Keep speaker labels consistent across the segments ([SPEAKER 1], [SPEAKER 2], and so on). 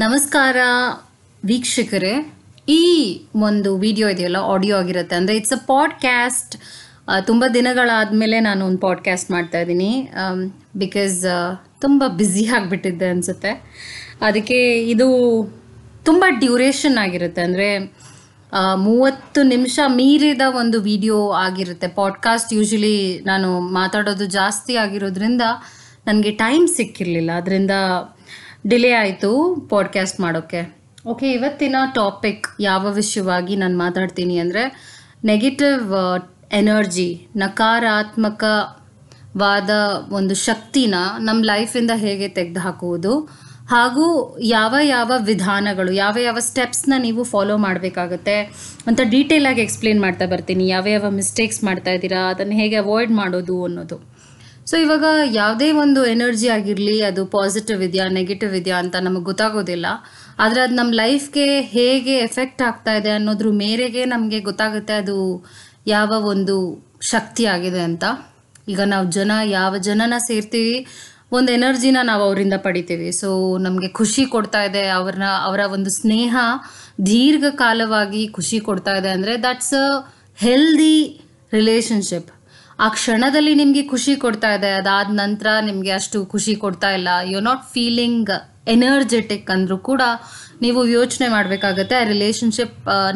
[SPEAKER 1] ನಮಸ್ಕಾರ ವೀಕ್ಷಕರೇ ಈ ಒಂದು ವಿಡಿಯೋ ಇದೆಯಲ್ಲ ಆಡಿಯೋ ಆಗಿರುತ್ತೆ ಅಂದರೆ ಇಟ್ಸ್ ಅ ಪಾಡ್ಕ್ಯಾಸ್ಟ್ ತುಂಬ ದಿನಗಳಾದಮೇಲೆ ನಾನು ಒಂದು ಪಾಡ್ಕ್ಯಾಸ್ಟ್ ಮಾಡ್ತಾ ಇದ್ದೀನಿ ಬಿಕಾಸ್ ತುಂಬ ಬ್ಯುಸಿ ಆಗಿಬಿಟ್ಟಿದ್ದೆ ಅನಿಸುತ್ತೆ ಅದಕ್ಕೆ ಇದು ತುಂಬ ಡ್ಯೂರೇಷನ್ ಆಗಿರುತ್ತೆ ಅಂದರೆ ಮೂವತ್ತು ನಿಮಿಷ ಮೀರಿದ ಒಂದು ವಿಡಿಯೋ ಆಗಿರುತ್ತೆ ಪಾಡ್ಕಾಸ್ಟ್ ಯೂಶಲಿ ನಾನು ಮಾತಾಡೋದು ಜಾಸ್ತಿ ಆಗಿರೋದ್ರಿಂದ ನನಗೆ ಟೈಮ್ ಸಿಕ್ಕಿರಲಿಲ್ಲ ಅದರಿಂದ ಡಿಲೇ ಆಯಿತು ಪಾಡ್ಕ್ಯಾಸ್ಟ್ ಮಾಡೋಕ್ಕೆ ಓಕೆ ಇವತ್ತಿನ ಟಾಪಿಕ್ ಯಾವ ವಿಷಯವಾಗಿ ನಾನು ಮಾತಾಡ್ತೀನಿ ಅಂದರೆ ನೆಗೆಟಿವ್ ಎನರ್ಜಿ ನಕಾರಾತ್ಮಕವಾದ ಒಂದು ಶಕ್ತಿನ ನಮ್ಮ ಲೈಫಿಂದ ಹೇಗೆ ತೆಗೆದುಹಾಕುವುದು ಹಾಗೂ ಯಾವ ಯಾವ ವಿಧಾನಗಳು ಯಾವ ಯಾವ ಸ್ಟೆಪ್ಸ್ನ ನೀವು ಫಾಲೋ ಮಾಡಬೇಕಾಗುತ್ತೆ ಅಂತ ಡೀಟೇಲಾಗಿ ಎಕ್ಸ್ಪ್ಲೇನ್ ಮಾಡ್ತಾ ಬರ್ತೀನಿ ಯಾವ ಯಾವ ಮಿಸ್ಟೇಕ್ಸ್ ಮಾಡ್ತಾ ಇದ್ದೀರಾ ಅದನ್ನು ಹೇಗೆ ಅವಾಯ್ಡ್ ಮಾಡೋದು ಅನ್ನೋದು ಸೊ ಇವಾಗ ಯಾವುದೇ ಒಂದು ಎನರ್ಜಿ ಆಗಿರಲಿ ಅದು ಪಾಸಿಟಿವ್ ಇದೆಯಾ ನೆಗೆಟಿವ್ ಇದೆಯಾ ಅಂತ ನಮಗೆ ಗೊತ್ತಾಗೋದಿಲ್ಲ ಆದರೆ ಅದು ನಮ್ಮ ಲೈಫ್ಗೆ ಹೇಗೆ ಎಫೆಕ್ಟ್ ಆಗ್ತಾ ಇದೆ ಅನ್ನೋದ್ರ ಮೇರೆಗೆ ನಮಗೆ ಗೊತ್ತಾಗುತ್ತೆ ಅದು ಯಾವ ಒಂದು ಶಕ್ತಿ ಆಗಿದೆ ಅಂತ ಈಗ ನಾವು ಜನ ಯಾವ ಜನನ ಸೇರ್ತೀವಿ ಒಂದು ಎನರ್ಜಿನ ನಾವು ಅವರಿಂದ ಪಡಿತೀವಿ ಸೊ ನಮಗೆ ಖುಷಿ ಕೊಡ್ತಾ ಇದೆ ಅವ್ರನ್ನ ಅವರ ಒಂದು ಸ್ನೇಹ ದೀರ್ಘಕಾಲವಾಗಿ ಖುಷಿ ಕೊಡ್ತಾ ಇದೆ ಅಂದರೆ ದಟ್ಸ್ ಅ ಹೆಲ್ದಿ ರಿಲೇಷನ್ಶಿಪ್ ಆ ಕ್ಷಣದಲ್ಲಿ ನಿಮಗೆ ಖುಷಿ ಕೊಡ್ತಾ ಇದೆ ಅದಾದ ನಂತರ ನಿಮಗೆ ಅಷ್ಟು ಖುಷಿ ಕೊಡ್ತಾ ಇಲ್ಲ ಯು ನಾಟ್ ಫೀಲಿಂಗ್ ಎನರ್ಜೆಟಿಕ್ ಅಂದರೂ ಕೂಡ ನೀವು ಯೋಚನೆ ಮಾಡಬೇಕಾಗುತ್ತೆ ಆ ರಿಲೇಶನ್ಶಿಪ್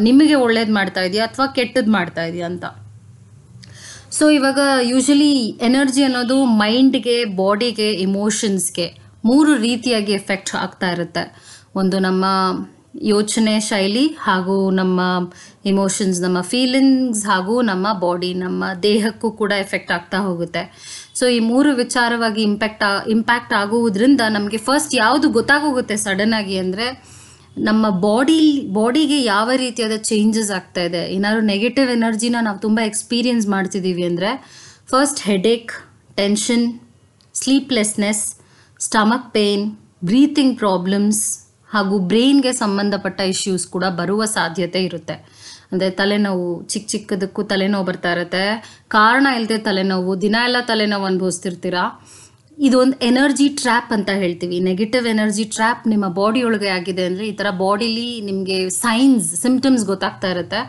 [SPEAKER 1] ನಿಮಗೆ ಒಳ್ಳೇದು ಮಾಡ್ತಾ ಇದೆಯಾ ಅಥವಾ ಕೆಟ್ಟದ್ದು ಮಾಡ್ತಾ ಇದೆಯಾ ಅಂತ ಸೊ ಇವಾಗ ಯೂಶಲಿ ಎನರ್ಜಿ ಅನ್ನೋದು ಮೈಂಡ್ಗೆ ಬಾಡಿಗೆ ಇಮೋಷನ್ಸ್ಗೆ ಮೂರು ರೀತಿಯಾಗಿ ಎಫೆಕ್ಟ್ ಆಗ್ತಾ ಇರುತ್ತೆ ಒಂದು ನಮ್ಮ ಯೋಚನೆ ಶೈಲಿ ಹಾಗೂ ನಮ್ಮ ಇಮೋಷನ್ಸ್ ನಮ್ಮ ಫೀಲಿಂಗ್ಸ್ ಹಾಗೂ ನಮ್ಮ ಬಾಡಿ ನಮ್ಮ ದೇಹಕ್ಕೂ ಕೂಡ ಎಫೆಕ್ಟ್ ಆಗ್ತಾ ಹೋಗುತ್ತೆ ಸೊ ಈ ಮೂರು ವಿಚಾರವಾಗಿ ಇಂಪ್ಯಾಕ್ಟ್ ಇಂಪ್ಯಾಕ್ಟ್ ಆಗುವುದರಿಂದ ನಮಗೆ ಫಸ್ಟ್ ಯಾವುದು ಗೊತ್ತಾಗೋಗುತ್ತೆ ಸಡನ್ನಾಗಿ ಅಂದರೆ ನಮ್ಮ ಬಾಡಿ ಬಾಡಿಗೆ ಯಾವ ರೀತಿಯಾದ ಚೇಂಜಸ್ ಆಗ್ತಾ ಇದೆ ಏನಾದ್ರು ನೆಗೆಟಿವ್ ಎನರ್ಜಿನ ನಾವು ತುಂಬ ಎಕ್ಸ್ಪೀರಿಯನ್ಸ್ ಮಾಡ್ತಿದ್ದೀವಿ ಅಂದರೆ first headache tension sleeplessness stomach pain breathing problems ಹಾಗೂ ಬ್ರೈನ್ಗೆ ಸಂಬಂಧಪಟ್ಟ ಇಶ್ಯೂಸ್ ಕೂಡ ಬರುವ ಸಾಧ್ಯತೆ ಇರುತ್ತೆ ಅಂದರೆ ತಲೆನೋವು ಚಿಕ್ಕ ಚಿಕ್ಕದಕ್ಕೂ ತಲೆನೋವು ಬರ್ತಾ ಇರುತ್ತೆ ಕಾರಣ ಇಲ್ಲದೆ ತಲೆನೋವು ದಿನ ಎಲ್ಲ ತಲೆನೋವು ಅನುಭವಿಸ್ತಿರ್ತೀರಾ ಇದೊಂದು ಎನರ್ಜಿ ಟ್ರ್ಯಾಪ್ ಅಂತ ಹೇಳ್ತೀವಿ ನೆಗೆಟಿವ್ ಎನರ್ಜಿ ಟ್ರ್ಯಾಪ್ ನಿಮ್ಮ ಬಾಡಿ ಒಳಗೆ ಆಗಿದೆ ಅಂದರೆ ಈ ಥರ ಬಾಡಿಲಿ ನಿಮಗೆ ಸೈನ್ಸ್ ಸಿಮ್ಟಮ್ಸ್ ಗೊತ್ತಾಗ್ತಾ ಇರುತ್ತೆ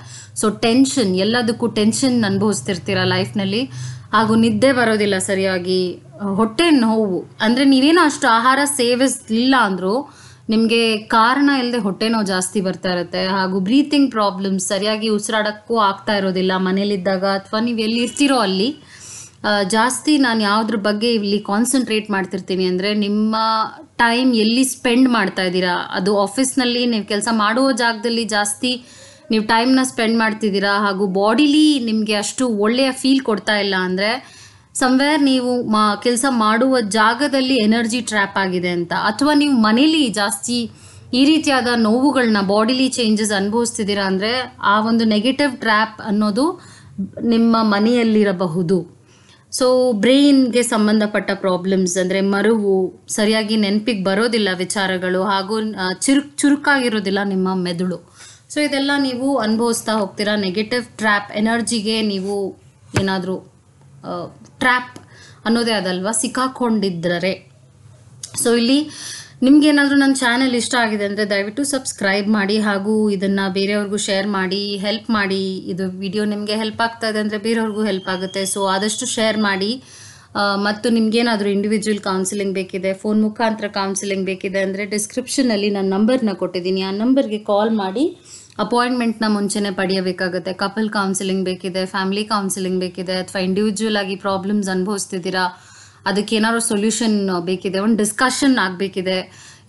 [SPEAKER 1] ಸೊ ಟೆನ್ಷನ್ ಎಲ್ಲದಕ್ಕೂ ಟೆನ್ಷನ್ ಅನುಭವಿಸ್ತಿರ್ತೀರ ಲೈಫ್ನಲ್ಲಿ ಹಾಗೂ ನಿದ್ದೆ ಬರೋದಿಲ್ಲ ಸರಿಯಾಗಿ ಹೊಟ್ಟೆ ನೋವು ಅಂದರೆ ನೀವೇನು ಅಷ್ಟು ಆಹಾರ ಸೇವಿಸಲಿಲ್ಲ ಅಂದರೂ ನಿಮಗೆ ಕಾರಣ ಇಲ್ಲದೆ ಹೊಟ್ಟೆ ನೋವು ಜಾಸ್ತಿ ಬರ್ತಾ ಇರುತ್ತೆ ಹಾಗೂ ಬ್ರೀತಿಂಗ್ ಪ್ರಾಬ್ಲಮ್ಸ್ ಸರಿಯಾಗಿ ಉಸಿರಾಡೋಕ್ಕೂ ಆಗ್ತಾ ಇರೋದಿಲ್ಲ ಮನೇಲಿದ್ದಾಗ ಅಥವಾ ನೀವು ಎಲ್ಲಿ ಇರ್ತೀರೋ ಅಲ್ಲಿ ಜಾಸ್ತಿ ನಾನು ಯಾವುದ್ರ ಬಗ್ಗೆ ಇಲ್ಲಿ ಕಾನ್ಸಂಟ್ರೇಟ್ ಮಾಡ್ತಿರ್ತೀನಿ ಅಂದರೆ ನಿಮ್ಮ ಟೈಮ್ ಎಲ್ಲಿ ಸ್ಪೆಂಡ್ ಮಾಡ್ತಾ ಇದ್ದೀರಾ ಅದು ಆಫೀಸ್ನಲ್ಲಿ ನೀವು ಕೆಲಸ ಮಾಡುವ ಜಾಗದಲ್ಲಿ ಜಾಸ್ತಿ ನೀವು ಟೈಮ್ನ ಸ್ಪೆಂಡ್ ಮಾಡ್ತಿದ್ದೀರಾ ಹಾಗೂ ಬಾಡಿಲಿ ನಿಮಗೆ ಅಷ್ಟು ಒಳ್ಳೆಯ ಫೀಲ್ ಕೊಡ್ತಾ ಇಲ್ಲ ಅಂದರೆ ಸಮ್ವೇರ್ ನೀವು ಮಾ ಕೆಲಸ ಮಾಡುವ ಜಾಗದಲ್ಲಿ ಎನರ್ಜಿ ಟ್ರ್ಯಾಪ್ ಆಗಿದೆ ಅಂತ ಅಥವಾ ನೀವು ಮನೇಲಿ ಜಾಸ್ತಿ ಈ ರೀತಿಯಾದ ನೋವುಗಳನ್ನ ಬಾಡಿಲಿ ಚೇಂಜಸ್ ಅನುಭವಿಸ್ತಿದ್ದೀರಾ ಅಂದರೆ ಆ ಒಂದು ನೆಗೆಟಿವ್ ಟ್ರ್ಯಾಪ್ ಅನ್ನೋದು ನಿಮ್ಮ ಮನೆಯಲ್ಲಿರಬಹುದು ಸೊ ಬ್ರೈನ್ಗೆ ಸಂಬಂಧಪಟ್ಟ ಪ್ರಾಬ್ಲಮ್ಸ್ ಅಂದರೆ ಮರುವು ಸರಿಯಾಗಿ ನೆನಪಿಗೆ ಬರೋದಿಲ್ಲ ವಿಚಾರಗಳು ಹಾಗೂ ಚುರುಕ್ ಚುರುಕಾಗಿರೋದಿಲ್ಲ ನಿಮ್ಮ ಮೆದುಳು ಸೊ ಇದೆಲ್ಲ ನೀವು ಅನುಭವಿಸ್ತಾ ಹೋಗ್ತೀರಾ ನೆಗೆಟಿವ್ ಟ್ರ್ಯಾಪ್ ಎನರ್ಜಿಗೆ ನೀವು ಏನಾದರೂ ಟ್ರ್ಯಾಪ್ ಅನ್ನೋದೇ ಅದಲ್ವಾ ಸಿಕ್ಕಾಕೊಂಡಿದ್ದರೆ ಸೊ ಇಲ್ಲಿ ನಿಮಗೇನಾದರೂ ನನ್ನ ಚಾನೆಲ್ ಇಷ್ಟ ಆಗಿದೆ ಅಂದರೆ ದಯವಿಟ್ಟು ಸಬ್ಸ್ಕ್ರೈಬ್ ಮಾಡಿ ಹಾಗೂ ಇದನ್ನು ಬೇರೆಯವ್ರಿಗೂ ಶೇರ್ ಮಾಡಿ ಹೆಲ್ಪ್ ಮಾಡಿ ಇದು ವಿಡಿಯೋ ನಿಮಗೆ ಹೆಲ್ಪ್ ಆಗ್ತಾ ಇದೆ ಅಂದರೆ ಬೇರೆಯವ್ರಿಗೂ ಹೆಲ್ಪ್ ಆಗುತ್ತೆ ಸೊ ಆದಷ್ಟು ಶೇರ್ ಮಾಡಿ ಮತ್ತು ನಿಮಗೇನಾದರೂ ಇಂಡಿವಿಜುವಲ್ ಕೌನ್ಸಿಲಿಂಗ್ ಬೇಕಿದೆ ಫೋನ್ ಮುಖಾಂತರ ಕೌನ್ಸಿಲಿಂಗ್ ಬೇಕಿದೆ ಅಂದರೆ ಡಿಸ್ಕ್ರಿಪ್ಷನಲ್ಲಿ ನನ್ನ ನಂಬರ್ನ ಕೊಟ್ಟಿದ್ದೀನಿ ಆ ನಂಬರ್ಗೆ ಕಾಲ್ ಮಾಡಿ ಅಪಾಯಿಂಟ್ಮೆಂಟ್ನ ಮುಂಚೆನೇ ಪಡೆಯಬೇಕಾಗುತ್ತೆ ಕಪಲ್ ಕೌನ್ಸಿಲಿಂಗ್ ಬೇಕಿದೆ ಫ್ಯಾಮಿಲಿ ಕೌನ್ಸಿಲಿಂಗ್ ಬೇಕಿದೆ ಅಥವಾ ಇಂಡಿವಿಜುವಲ್ ಆಗಿ ಪ್ರಾಬ್ಲಮ್ಸ್ ಅನುಭವಿಸ್ತಿದ್ದೀರಾ ಅದಕ್ಕೆ ಏನಾದ್ರು ಸೊಲ್ಯೂಷನ್ ಬೇಕಿದೆ ಒಂದು ಡಿಸ್ಕಷನ್ ಆಗಬೇಕಿದೆ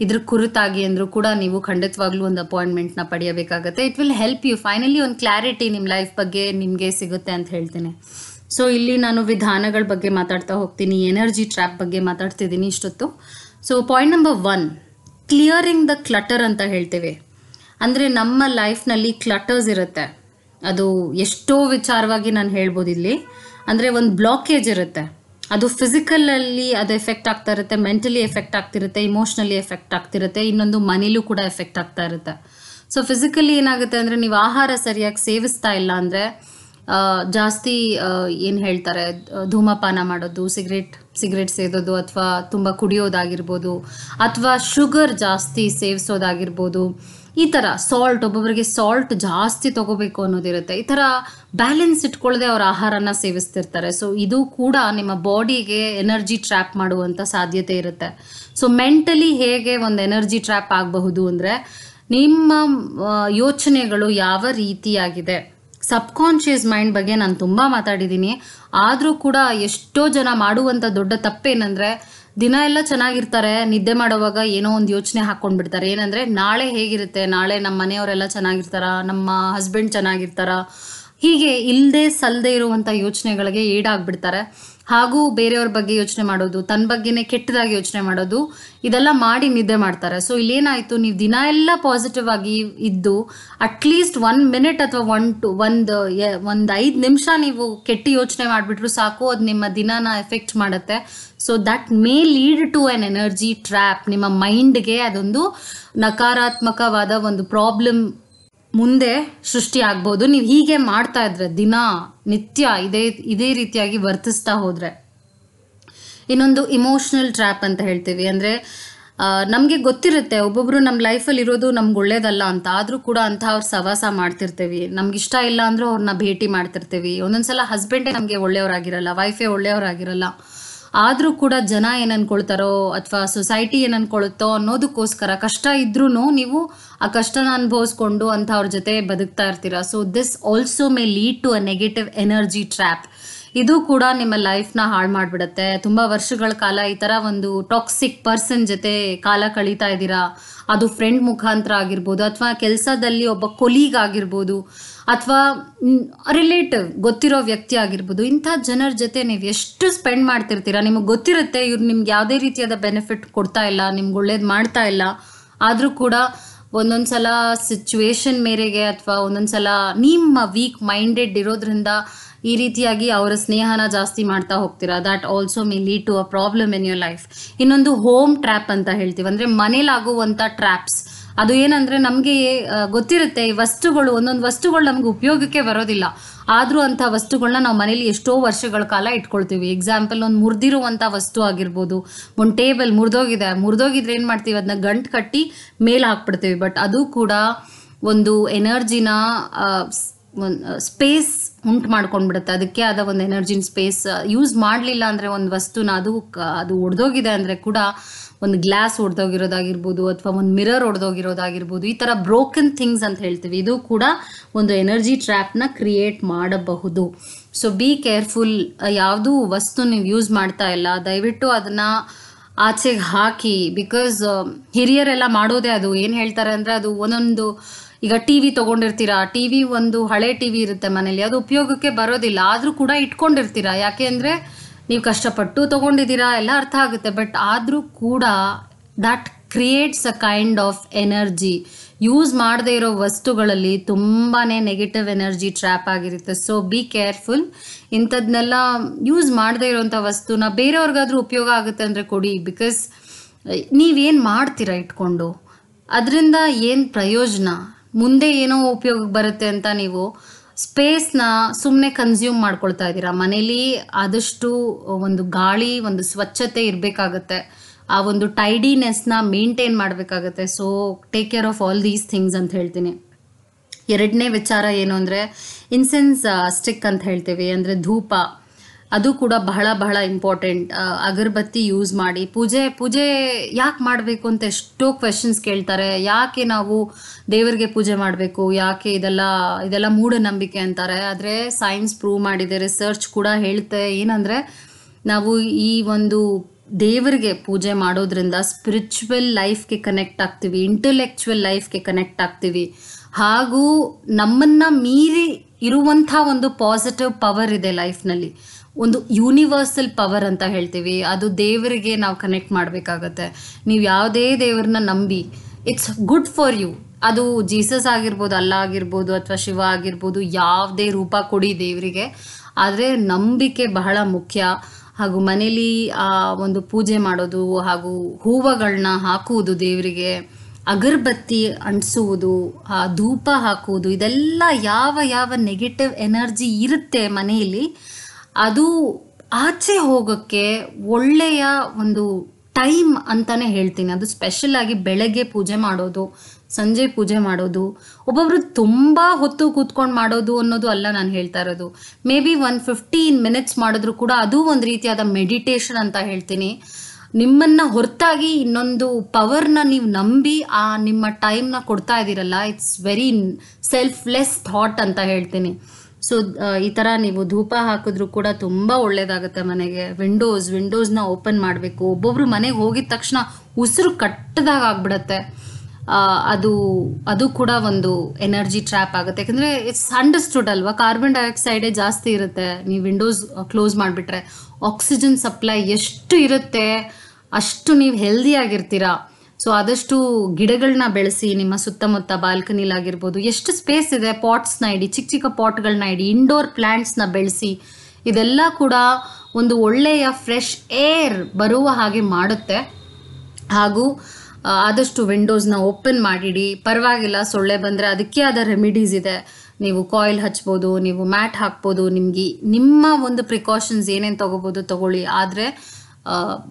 [SPEAKER 1] ಇದ್ರ ಕುರಿತಾಗಿ ಅಂದರೂ ಕೂಡ ನೀವು ಖಂಡಿತವಾಗ್ಲೂ ಒಂದು ಅಪಾಯಿಂಟ್ಮೆಂಟ್ನ ಪಡೆಯಬೇಕಾಗುತ್ತೆ it will help you finally ಒಂದು ಕ್ಲಾರಿಟಿ ನಿಮ್ಮ ಲೈಫ್ ಬಗ್ಗೆ ನಿಮಗೆ ಸಿಗುತ್ತೆ ಅಂತ ಹೇಳ್ತೀನಿ ಸೊ ಇಲ್ಲಿ ನಾನು ವಿಧಾನಗಳ ಬಗ್ಗೆ ಮಾತಾಡ್ತಾ ಹೋಗ್ತೀನಿ ಎನರ್ಜಿ ಟ್ರ್ಯಾಪ್ ಬಗ್ಗೆ ಮಾತಾಡ್ತಿದ್ದೀನಿ ಇಷ್ಟೊತ್ತು so point number one clearing the clutter ಅಂತ ಹೇಳ್ತೇವೆ ಅಂದರೆ ನಮ್ಮ ಲೈಫ್ನಲ್ಲಿ ಕ್ಲಟರ್ಸ್ ಇರುತ್ತೆ ಅದು ಎಷ್ಟೋ ವಿಚಾರವಾಗಿ ನಾನು ಹೇಳ್ಬೋದು ಇಲ್ಲಿ ಅಂದರೆ ಒಂದು ಬ್ಲಾಕೇಜ್ ಇರುತ್ತೆ ಅದು ಫಿಸಿಕಲಲ್ಲಿ ಅದು ಎಫೆಕ್ಟ್ ಆಗ್ತಾ ಇರುತ್ತೆ ಮೆಂಟಲಿ ಎಫೆಕ್ಟ್ ಆಗ್ತಿರುತ್ತೆ ಇಮೋಷ್ನಲಿ ಎಫೆಕ್ಟ್ ಆಗ್ತಿರುತ್ತೆ ಇನ್ನೊಂದು ಮನೇಲೂ ಕೂಡ ಎಫೆಕ್ಟ್ ಆಗ್ತಾ ಇರುತ್ತೆ ಸೊ ಫಿಸಿಕಲಿ ಏನಾಗುತ್ತೆ ಅಂದರೆ ನೀವು ಆಹಾರ ಸರಿಯಾಗಿ ಸೇವಿಸ್ತಾ ಇಲ್ಲ ಅಂದರೆ ಜಾಸ್ತಿ ಏನು ಹೇಳ್ತಾರೆ ಧೂಮಪಾನ ಮಾಡೋದು ಸಿಗರೇಟ್ ಸಿಗರೇಟ್ ಸೇದೋದು ಅಥವಾ ತುಂಬ ಕುಡಿಯೋದಾಗಿರ್ಬೋದು ಅಥವಾ ಶುಗರ್ ಜಾಸ್ತಿ ಸೇವಿಸೋದಾಗಿರ್ಬೋದು ಈ ಥರ ಸಾಲ್ಟ್ ಒಬ್ಬೊಬ್ಬರಿಗೆ ಸಾಲ್ಟ್ ಜಾಸ್ತಿ ತಗೋಬೇಕು ಅನ್ನೋದಿರುತ್ತೆ ಈ ಥರ ಬ್ಯಾಲೆನ್ಸ್ ಇಟ್ಕೊಳ್ಳದೆ ಅವ್ರ ಆಹಾರನ ಸೇವಿಸ್ತಿರ್ತಾರೆ ಸೊ ಇದು ಕೂಡ ನಿಮ್ಮ ಬಾಡಿಗೆ ಎನರ್ಜಿ ಟ್ರ್ಯಾಪ್ ಮಾಡುವಂಥ ಸಾಧ್ಯತೆ ಇರುತ್ತೆ ಸೊ ಮೆಂಟಲಿ ಹೇಗೆ ಒಂದು ಎನರ್ಜಿ ಟ್ರ್ಯಾಪ್ ಆಗಬಹುದು ಅಂದರೆ ನಿಮ್ಮ ಯೋಚನೆಗಳು ಯಾವ ರೀತಿಯಾಗಿದೆ ಸಬ್ಕಾನ್ಷಿಯಸ್ ಮೈಂಡ್ ಬಗ್ಗೆ ನಾನು ತುಂಬ ಮಾತಾಡಿದ್ದೀನಿ ಆದರೂ ಕೂಡ ಎಷ್ಟೋ ಜನ ಮಾಡುವಂಥ ದೊಡ್ಡ ತಪ್ಪೇನೆಂದರೆ ದಿನ ಎಲ್ಲ ಚೆನ್ನಾಗಿರ್ತಾರೆ ನಿದ್ದೆ ಮಾಡುವಾಗ ಏನೋ ಒಂದು ಯೋಚನೆ ಹಾಕ್ಕೊಂಡ್ಬಿಡ್ತಾರೆ ಏನಂದ್ರೆ ನಾಳೆ ಹೇಗಿರುತ್ತೆ ನಾಳೆ ನಮ್ಮ ಮನೆಯವರೆಲ್ಲ ಚೆನ್ನಾಗಿರ್ತಾರ ನಮ್ಮ ಹಸ್ಬೆಂಡ್ ಚೆನ್ನಾಗಿರ್ತಾರ ಹೀಗೆ ಇಲ್ಲದೆ ಸಲ್ಲದೆ ಇರುವಂಥ ಯೋಚನೆಗಳಿಗೆ ಈಡಾಗ್ಬಿಡ್ತಾರೆ ಹಾಗೂ ಬೇರೆಯವ್ರ ಬಗ್ಗೆ ಯೋಚನೆ ಮಾಡೋದು ತನ್ನ ಬಗ್ಗೆನೇ ಕೆಟ್ಟದಾಗಿ ಯೋಚನೆ ಮಾಡೋದು ಇದೆಲ್ಲ ಮಾಡಿ ನಿದ್ದೆ ಮಾಡ್ತಾರೆ ಸೊ ಇಲ್ಲೇನಾಯಿತು ನೀವು ದಿನ ಎಲ್ಲ ಪಾಸಿಟಿವ್ ಆಗಿ ಇದ್ದು ಅಟ್ಲೀಸ್ಟ್ ಒನ್ ಮಿನಿಟ್ ಅಥವಾ ಒನ್ ಟು ಒಂದು ಒಂದು ಐದು ನಿಮಿಷ ನೀವು ಕೆಟ್ಟ ಯೋಚನೆ ಮಾಡಿಬಿಟ್ರು ಸಾಕು ಅದು ನಿಮ್ಮ ದಿನಾನ ಎಫೆಕ್ಟ್ ಮಾಡುತ್ತೆ so that may lead to an energy trap ನಿಮ್ಮ ಮೈಂಡ್ಗೆ ಅದೊಂದು ನಕಾರಾತ್ಮಕವಾದ ಒಂದು ಪ್ರಾಬ್ಲಮ್ ಮುಂದೆ ಸೃಷ್ಟಿ ಆಗ್ಬೋದು ನೀವು ಹೀಗೆ ಮಾಡ್ತಾ ಇದ್ರೆ ದಿನ ನಿತ್ಯ ಇದೇ ಇದೇ ರೀತಿಯಾಗಿ ವರ್ತಿಸ್ತಾ ಹೋದ್ರೆ ಇನ್ನೊಂದು ಇಮೋಷ್ನಲ್ ಟ್ರ್ಯಾಪ್ ಅಂತ ಹೇಳ್ತೀವಿ ಅಂದರೆ ನಮಗೆ ಗೊತ್ತಿರುತ್ತೆ ಒಬ್ಬೊಬ್ರು ನಮ್ಮ ಲೈಫಲ್ಲಿ ಇರೋದು ನಮ್ಗೆ ಒಳ್ಳೇದಲ್ಲ ಅಂತ ಆದರೂ ಕೂಡ ಅಂತ ಅವ್ರ ಸವಾಸ ಮಾಡ್ತಿರ್ತೀವಿ ಇಷ್ಟ ಇಲ್ಲ ಅಂದರೂ ಅವ್ರನ್ನ ಭೇಟಿ ಮಾಡ್ತಿರ್ತೀವಿ ಒಂದೊಂದು ಸಲ ಹಸ್ಬೆಂಡೇ ನಮಗೆ ಒಳ್ಳೆಯವರಾಗಿರಲ್ಲ ವೈಫೇ ಒಳ್ಳೆಯವರಾಗಿರಲ್ಲ ಆದರೂ ಕೂಡ ಜನ ಏನನ್ಕೊಳ್ತಾರೋ ಅನ್ಕೊಳ್ತಾರೋ ಅಥವಾ ಸೊಸೈಟಿ ಏನು ಅನ್ನೋದಕ್ಕೋಸ್ಕರ ಕಷ್ಟ ಇದ್ರೂ ನೀವು ಆ ಕಷ್ಟನ ಅನುಭವಿಸ್ಕೊಂಡು ಅವ್ರ ಜೊತೆ ಬದುಕ್ತಾ ಇರ್ತೀರ so this also may lead to a negative energy trap ಇದು ಕೂಡ ನಿಮ್ಮ ಲೈಫ್ನ ಹಾಳು ಮಾಡಿಬಿಡುತ್ತೆ ತುಂಬ ವರ್ಷಗಳ ಕಾಲ ಈ ಥರ ಒಂದು ಟಾಕ್ಸಿಕ್ ಪರ್ಸನ್ ಜೊತೆ ಕಾಲ ಕಳೀತಾ ಇದ್ದೀರಾ ಅದು ಫ್ರೆಂಡ್ ಮುಖಾಂತರ ಆಗಿರ್ಬೋದು ಅಥವಾ ಕೆಲಸದಲ್ಲಿ ಒಬ್ಬ ಕೊಲೀಗ್ ಆಗಿರ್ಬೋದು ಅಥವಾ ರಿಲೇಟಿವ್ ಗೊತ್ತಿರೋ ವ್ಯಕ್ತಿ ಆಗಿರ್ಬೋದು ಇಂಥ ಜನರ ಜೊತೆ ನೀವು ಎಷ್ಟು ಸ್ಪೆಂಡ್ ಮಾಡ್ತಿರ್ತೀರಾ ನಿಮಗೆ ಗೊತ್ತಿರುತ್ತೆ ಇವ್ರು ನಿಮ್ಗೆ ಯಾವುದೇ ರೀತಿಯಾದ ಬೆನಿಫಿಟ್ ಕೊಡ್ತಾ ಇಲ್ಲ ನಿಮ್ಗೆ ಒಳ್ಳೇದು ಮಾಡ್ತಾ ಇಲ್ಲ ಆದರೂ ಕೂಡ ಒಂದೊಂದು ಸಲ ಸಿಚುವೇಶನ್ ಮೇರೆಗೆ ಅಥವಾ ಒಂದೊಂದು ಸಲ ನಿಮ್ಮ ವೀಕ್ ಮೈಂಡೆಡ್ ಇರೋದ್ರಿಂದ ಈ ರೀತಿಯಾಗಿ ಅವರ ಸ್ನೇಹನ ಜಾಸ್ತಿ ಮಾಡ್ತಾ ಹೋಗ್ತೀರಾ that also may lead to a problem in your life ಇನ್ನೊಂದು ಹೋಮ್ ಟ್ರ್ಯಾಪ್ ಅಂತ ಹೇಳ್ತೀವಿ ಅಂದರೆ ಮನೇಲಾಗುವಂಥ ಟ್ರ್ಯಾಪ್ಸ್ ಅದು ಏನಂದ್ರೆ ನಮಗೆ ಗೊತ್ತಿರುತ್ತೆ ಈ ವಸ್ತುಗಳು ಒಂದೊಂದು ವಸ್ತುಗಳು ನಮ್ಗೆ ಉಪಯೋಗಕ್ಕೆ ಬರೋದಿಲ್ಲ ಆದರೂ ಅಂತ ವಸ್ತುಗಳನ್ನ ನಾವು ಮನೇಲಿ ಎಷ್ಟೋ ವರ್ಷಗಳ ಕಾಲ ಇಟ್ಕೊಳ್ತೀವಿ ಎಕ್ಸಾಂಪಲ್ ಒಂದು ಮುರಿದಿರುವಂಥ ವಸ್ತು ಆಗಿರ್ಬೋದು ಒಂದು ಟೇಬಲ್ ಮುರಿದೋಗಿದೆ ಮುರಿದೋಗಿದ್ರೆ ಏನು ಮಾಡ್ತೀವಿ ಅದನ್ನ ಗಂಟು ಕಟ್ಟಿ ಮೇಲೆ ಹಾಕ್ಬಿಡ್ತೀವಿ ಬಟ್ ಅದು ಕೂಡ ಒಂದು ಎನರ್ಜಿನ ಸ್ಪೇಸ್ ಉಂಟು ಮಾಡ್ಕೊಂಡ್ಬಿಡುತ್ತೆ ಅದಕ್ಕೆ ಆದ ಒಂದು ಎನರ್ಜಿನ ಸ್ಪೇಸ್ ಯೂಸ್ ಮಾಡಲಿಲ್ಲ ಅಂದರೆ ಒಂದು ವಸ್ತುನ ಅದು ಅದು ಒಡೆದೋಗಿದೆ ಅಂದರೆ ಕೂಡ ಒಂದು ಗ್ಲಾಸ್ ಒಡೆದೋಗಿರೋದಾಗಿರ್ಬೋದು ಅಥವಾ ಒಂದು ಮಿರರ್ ಒಡೆದೋಗಿರೋದಾಗಿರ್ಬೋದು ಈ ಥರ ಬ್ರೋಕನ್ ಥಿಂಗ್ಸ್ ಅಂತ ಹೇಳ್ತೀವಿ ಇದು ಕೂಡ ಒಂದು ಎನರ್ಜಿ ಟ್ರ್ಯಾಪ್ನ ಕ್ರಿಯೇಟ್ ಮಾಡಬಹುದು ಸೊ ಬಿ ಕೇರ್ಫುಲ್ ಯಾವುದು ವಸ್ತು ನೀವು ಯೂಸ್ ಮಾಡ್ತಾ ಇಲ್ಲ ದಯವಿಟ್ಟು ಅದನ್ನು ಆಚೆಗೆ ಹಾಕಿ ಬಿಕಾಸ್ ಹಿರಿಯರೆಲ್ಲ ಮಾಡೋದೇ ಅದು ಏನು ಹೇಳ್ತಾರೆ ಅಂದರೆ ಅದು ಒಂದೊಂದು ಈಗ ಟಿ ವಿ ತೊಗೊಂಡಿರ್ತೀರಾ ಟಿ ವಿ ಒಂದು ಹಳೆ ಟಿ ವಿ ಇರುತ್ತೆ ಮನೇಲಿ ಅದು ಉಪಯೋಗಕ್ಕೆ ಬರೋದಿಲ್ಲ ಆದರೂ ಕೂಡ ಇಟ್ಕೊಂಡಿರ್ತೀರಾ ಯಾಕೆ ಅಂದರೆ ನೀವು ಕಷ್ಟಪಟ್ಟು ತೊಗೊಂಡಿದ್ದೀರಾ ಎಲ್ಲ ಅರ್ಥ ಆಗುತ್ತೆ ಬಟ್ ಆದರೂ ಕೂಡ that creates a kind of energy use ಮಾಡದೇ ಇರೋ ವಸ್ತುಗಳಲ್ಲಿ ತುಂಬಾ ನೆಗೆಟಿವ್ ಎನರ್ಜಿ ಟ್ರ್ಯಾಪ್ ಆಗಿರುತ್ತೆ ಸೊ ಬಿ ಕೇರ್ಫುಲ್ ಇಂಥದ್ನೆಲ್ಲ ಯೂಸ್ ಮಾಡದೇ ಇರೋಂಥ ವಸ್ತುನ ಬೇರೆಯವ್ರಿಗಾದ್ರೂ ಉಪಯೋಗ ಆಗುತ್ತೆ ಅಂದರೆ ಕೊಡಿ ಬಿಕಾಸ್ ನೀವೇನು ಮಾಡ್ತೀರಾ ಇಟ್ಕೊಂಡು ಅದರಿಂದ ಏನು ಪ್ರಯೋಜನ ಮುಂದೆ ಏನೋ ಉಪಯೋಗಕ್ಕೆ ಬರುತ್ತೆ ಅಂತ ನೀವು ಸ್ಪೇಸ್ನ ಸುಮ್ಮನೆ ಕನ್ಸ್ಯೂಮ್ ಮಾಡ್ಕೊಳ್ತಾ ಇದ್ದೀರಾ ಮನೇಲಿ ಆದಷ್ಟು ಒಂದು ಗಾಳಿ ಒಂದು ಸ್ವಚ್ಛತೆ ಇರಬೇಕಾಗತ್ತೆ ಆ ಒಂದು ಟೈಡಿನೆಸ್ನ ಮೇಂಟೈನ್ ಮಾಡಬೇಕಾಗತ್ತೆ so take care of all these things ಅಂತ ಹೇಳ್ತೀನಿ ಎರಡನೇ ವಿಚಾರ ಏನು ಅಂದರೆ ಇನ್ಸೆನ್ಸ್ ಸ್ಟಿಕ್ ಅಂತ ಹೇಳ್ತೀವಿ ಅಂದರೆ ಧೂಪ ಅದು ಕೂಡ ಬಹಳ ಬಹಳ ಇಂಪಾರ್ಟೆಂಟ್ ಅಗರಬತ್ತಿ ಯೂಸ್ ಮಾಡಿ ಪೂಜೆ ಪೂಜೆ ಯಾಕೆ ಮಾಡಬೇಕು ಅಂತ ಎಷ್ಟೋ ಕ್ವೆಶನ್ಸ್ ಕೇಳ್ತಾರೆ ಯಾಕೆ ನಾವು ದೇವರಿಗೆ ಪೂಜೆ ಮಾಡಬೇಕು ಯಾಕೆ ಇದೆಲ್ಲ ಇದೆಲ್ಲ ಮೂಢನಂಬಿಕೆ ಅಂತಾರೆ ಆದರೆ ಸೈನ್ಸ್ ಪ್ರೂವ್ ಮಾಡಿದೆ ರಿಸರ್ಚ್ ಕೂಡ ಹೇಳುತ್ತೆ ಏನಂದರೆ ನಾವು ಈ ಒಂದು ದೇವರಿಗೆ ಪೂಜೆ ಮಾಡೋದ್ರಿಂದ ಸ್ಪಿರಿಚುವಲ್ ಲೈಫ್ಗೆ ಕನೆಕ್ಟ್ ಆಗ್ತೀವಿ ಇಂಟಲೆಕ್ಚುವಲ್ ಲೈಫ್ಗೆ ಕನೆಕ್ಟ್ ಆಗ್ತೀವಿ ಹಾಗೂ ನಮ್ಮನ್ನು ಮೀರಿ ಇರುವಂಥ ಒಂದು ಪಾಸಿಟಿವ್ ಪವರ್ ಇದೆ ಲೈಫ್ನಲ್ಲಿ ಒಂದು ಯೂನಿವರ್ಸಲ್ ಪವರ್ ಅಂತ ಹೇಳ್ತೀವಿ ಅದು ದೇವರಿಗೆ ನಾವು ಕನೆಕ್ಟ್ ಮಾಡಬೇಕಾಗತ್ತೆ ನೀವು ಯಾವುದೇ ದೇವ್ರನ್ನ ನಂಬಿ ಇಟ್ಸ್ ಗುಡ್ ಫಾರ್ ಯು ಅದು ಜೀಸಸ್ ಆಗಿರ್ಬೋದು ಅಲ್ಲ ಆಗಿರ್ಬೋದು ಅಥವಾ ಶಿವ ಆಗಿರ್ಬೋದು ಯಾವುದೇ ರೂಪ ಕೊಡಿ ದೇವರಿಗೆ ಆದರೆ ನಂಬಿಕೆ ಬಹಳ ಮುಖ್ಯ ಹಾಗೂ ಮನೇಲಿ ಒಂದು ಪೂಜೆ ಮಾಡೋದು ಹಾಗೂ ಹೂವುಗಳನ್ನ ಹಾಕುವುದು ದೇವರಿಗೆ ಅಗರಬತ್ತಿ ಅಂಟಿಸುವುದು ಧೂಪ ಹಾಕುವುದು ಇದೆಲ್ಲ ಯಾವ ಯಾವ ನೆಗೆಟಿವ್ ಎನರ್ಜಿ ಇರುತ್ತೆ ಮನೆಯಲ್ಲಿ ಅದು ಆಚೆ ಹೋಗೋಕ್ಕೆ ಒಳ್ಳೆಯ ಒಂದು ಟೈಮ್ ಅಂತಲೇ ಹೇಳ್ತೀನಿ ಅದು ಸ್ಪೆಷಲ್ ಆಗಿ ಬೆಳಗ್ಗೆ ಪೂಜೆ ಮಾಡೋದು ಸಂಜೆ ಪೂಜೆ ಮಾಡೋದು ಒಬ್ಬೊಬ್ರು ತುಂಬ ಹೊತ್ತು ಕೂತ್ಕೊಂಡು ಮಾಡೋದು ಅನ್ನೋದು ಅಲ್ಲ ನಾನು ಹೇಳ್ತಾ ಇರೋದು maybe one fifteen minutes ಮಾಡಿದ್ರು ಕೂಡ ಅದು ಒಂದು ರೀತಿಯಾದ ಮೆಡಿಟೇಷನ್ ಅಂತ ಹೇಳ್ತೀನಿ ನಿಮ್ಮನ್ನು ಹೊರತಾಗಿ ಇನ್ನೊಂದು ಪವರ್ನ ನೀವು ನಂಬಿ ಆ ನಿಮ್ಮ ಟೈಮ್ನ ಕೊಡ್ತಾ ಇದ್ದೀರಲ್ಲ ಇಟ್ಸ್ ವೆರಿ ಸೆಲ್ಫ್ಲೆಸ್ ಥಾಟ್ ಅಂತ ಹೇಳ್ತೀನಿ ಸೊ ಈ ಥರ ನೀವು ಧೂಪ ಹಾಕಿದ್ರೂ ಕೂಡ ತುಂಬಾ ಒಳ್ಳೇದಾಗುತ್ತೆ ಮನೆಗೆ ವಿಂಡೋಸ್ ವಿಂಡೋಸ್ನ ಓಪನ್ ಮಾಡಬೇಕು ಒಬ್ಬೊಬ್ರು ಮನೆಗೆ ಹೋಗಿದ ತಕ್ಷಣ ಉಸಿರು ಕಟ್ಟದಾಗ ಆಗ್ಬಿಡತ್ತೆ ಅದು ಅದು ಕೂಡ ಒಂದು ಎನರ್ಜಿ ಟ್ರ್ಯಾಪ್ ಆಗುತ್ತೆ ಯಾಕಂದ್ರೆ ಇಟ್ಸ್ ಅಂಡರ್ಸ್ಟುಡ್ ಅಲ್ವಾ ಕಾರ್ಬನ್ ಡೈಆಕ್ಸೈಡೇ ಜಾಸ್ತಿ ಇರುತ್ತೆ ನೀವು ವಿಂಡೋಸ್ ಕ್ಲೋಸ್ ಮಾಡಿಬಿಟ್ರೆ ಆಕ್ಸಿಜನ್ ಸಪ್ಲೈ ಎಷ್ಟು ಇರುತ್ತೆ ಅಷ್ಟು ನೀವು ಆಗಿರ್ತೀರಾ ಸೊ ಆದಷ್ಟು ಗಿಡಗಳನ್ನ ಬೆಳೆಸಿ ನಿಮ್ಮ ಸುತ್ತಮುತ್ತ ಆಗಿರ್ಬೋದು ಎಷ್ಟು ಸ್ಪೇಸ್ ಇದೆ ಪಾಟ್ಸ್ನ ಇಡಿ ಚಿಕ್ಕ ಚಿಕ್ಕ ಪಾಟ್ಗಳನ್ನ ಇಡಿ ಇಂಡೋರ್ ಪ್ಲ್ಯಾಂಟ್ಸ್ನ ಬೆಳೆಸಿ ಇದೆಲ್ಲ ಕೂಡ ಒಂದು ಒಳ್ಳೆಯ ಫ್ರೆಶ್ ಏರ್ ಬರುವ ಹಾಗೆ ಮಾಡುತ್ತೆ ಹಾಗೂ ಆದಷ್ಟು ವಿಂಡೋಸ್ನ ಓಪನ್ ಮಾಡಿಡಿ ಪರವಾಗಿಲ್ಲ ಸೊಳ್ಳೆ ಬಂದರೆ ಅದಕ್ಕೆ ಆದ ರೆಮಿಡೀಸ್ ಇದೆ ನೀವು ಕಾಯಿಲ್ ಹಚ್ಬೋದು ನೀವು ಮ್ಯಾಟ್ ಹಾಕ್ಬೋದು ನಿಮಗೆ ನಿಮ್ಮ ಒಂದು ಪ್ರಿಕಾಷನ್ಸ್ ಏನೇನು ತೊಗೋಬೋದು ತೊಗೊಳ್ಳಿ ಆದರೆ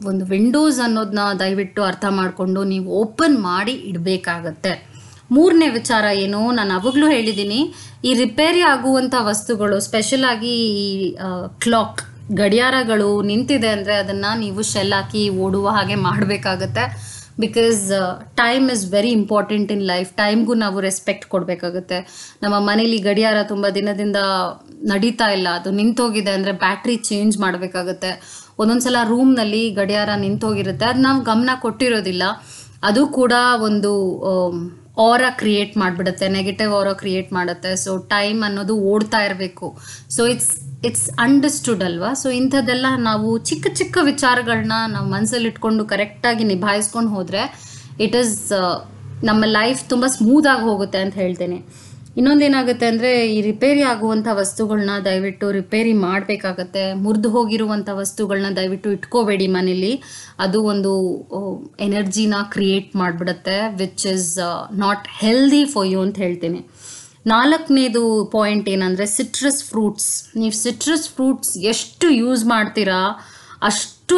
[SPEAKER 1] ಒಂದು ವಿಂಡೋಸ್ ಅನ್ನೋದನ್ನ ದಯವಿಟ್ಟು ಅರ್ಥ ಮಾಡಿಕೊಂಡು ನೀವು ಓಪನ್ ಮಾಡಿ ಇಡಬೇಕಾಗತ್ತೆ ಮೂರನೇ ವಿಚಾರ ಏನು ನಾನು ಅವಾಗಲೂ ಹೇಳಿದ್ದೀನಿ ಈ ರಿಪೇರಿ ಆಗುವಂಥ ವಸ್ತುಗಳು ಸ್ಪೆಷಲಾಗಿ ಈ ಕ್ಲಾಕ್ ಗಡಿಯಾರಗಳು ನಿಂತಿದೆ ಅಂದರೆ ಅದನ್ನು ನೀವು ಶೆಲ್ ಹಾಕಿ ಓಡುವ ಹಾಗೆ ಮಾಡಬೇಕಾಗತ್ತೆ because time is very important in life ಟೈಮ್ಗೂ ನಾವು ರೆಸ್ಪೆಕ್ಟ್ ಕೊಡಬೇಕಾಗುತ್ತೆ ನಮ್ಮ ಮನೇಲಿ ಗಡಿಯಾರ ತುಂಬ ದಿನದಿಂದ ನಡೀತಾ ಇಲ್ಲ ಅದು ನಿಂತೋಗಿದೆ ಅಂದರೆ ಬ್ಯಾಟ್ರಿ ಚೇಂಜ್ ಮಾಡಬೇಕಾಗತ್ತೆ ಒಂದೊಂದ್ಸಲ ರೂಮ್ನಲ್ಲಿ ಗಡಿಯಾರ ನಿಂತೋಗಿರುತ್ತೆ ಅದು ನಾವು ಗಮನ ಕೊಟ್ಟಿರೋದಿಲ್ಲ ಅದು ಕೂಡ ಒಂದು ಆರ ಕ್ರಿಯೇಟ್ ಮಾಡಿಬಿಡುತ್ತೆ ನೆಗೆಟಿವ್ ಓರ ಕ್ರಿಯೇಟ್ ಮಾಡುತ್ತೆ ಸೊ ಟೈಮ್ ಅನ್ನೋದು ಓಡ್ತಾ ಇರಬೇಕು ಸೊ ಇಟ್ಸ್ ಇಟ್ಸ್ ಅಂಡರ್ಸ್ಟುಡ್ ಅಲ್ವಾ ಸೊ ಇಂಥದ್ದೆಲ್ಲ ನಾವು ಚಿಕ್ಕ ಚಿಕ್ಕ ವಿಚಾರಗಳನ್ನ ನಾವು ಮನಸ್ಸಲ್ಲಿ ಇಟ್ಕೊಂಡು ಕರೆಕ್ಟಾಗಿ ನಿಭಾಯಿಸ್ಕೊಂಡು ಹೋದರೆ ಇಟ್ ಈಸ್ ನಮ್ಮ ಲೈಫ್ ತುಂಬ ಆಗಿ ಹೋಗುತ್ತೆ ಅಂತ ಹೇಳ್ತೇನೆ ಇನ್ನೊಂದೇನಾಗುತ್ತೆ ಅಂದರೆ ಈ ರಿಪೇರಿ ಆಗುವಂಥ ವಸ್ತುಗಳನ್ನ ದಯವಿಟ್ಟು ರಿಪೇರಿ ಮಾಡಬೇಕಾಗತ್ತೆ ಮುರಿದು ಹೋಗಿರುವಂಥ ವಸ್ತುಗಳನ್ನ ದಯವಿಟ್ಟು ಇಟ್ಕೋಬೇಡಿ ಮನೇಲಿ ಅದು ಒಂದು ಎನರ್ಜಿನ ಕ್ರಿಯೇಟ್ ಮಾಡಿಬಿಡತ್ತೆ which is not healthy for you ಅಂತ ಹೇಳ್ತೀನಿ ನಾಲ್ಕನೇದು ಪಾಯಿಂಟ್ ಏನಂದರೆ ಸಿಟ್ರಸ್ ಫ್ರೂಟ್ಸ್ ನೀವು ಸಿಟ್ರಸ್ ಫ್ರೂಟ್ಸ್ ಎಷ್ಟು ಯೂಸ್ ಮಾಡ್ತೀರಾ ಅಷ್ಟು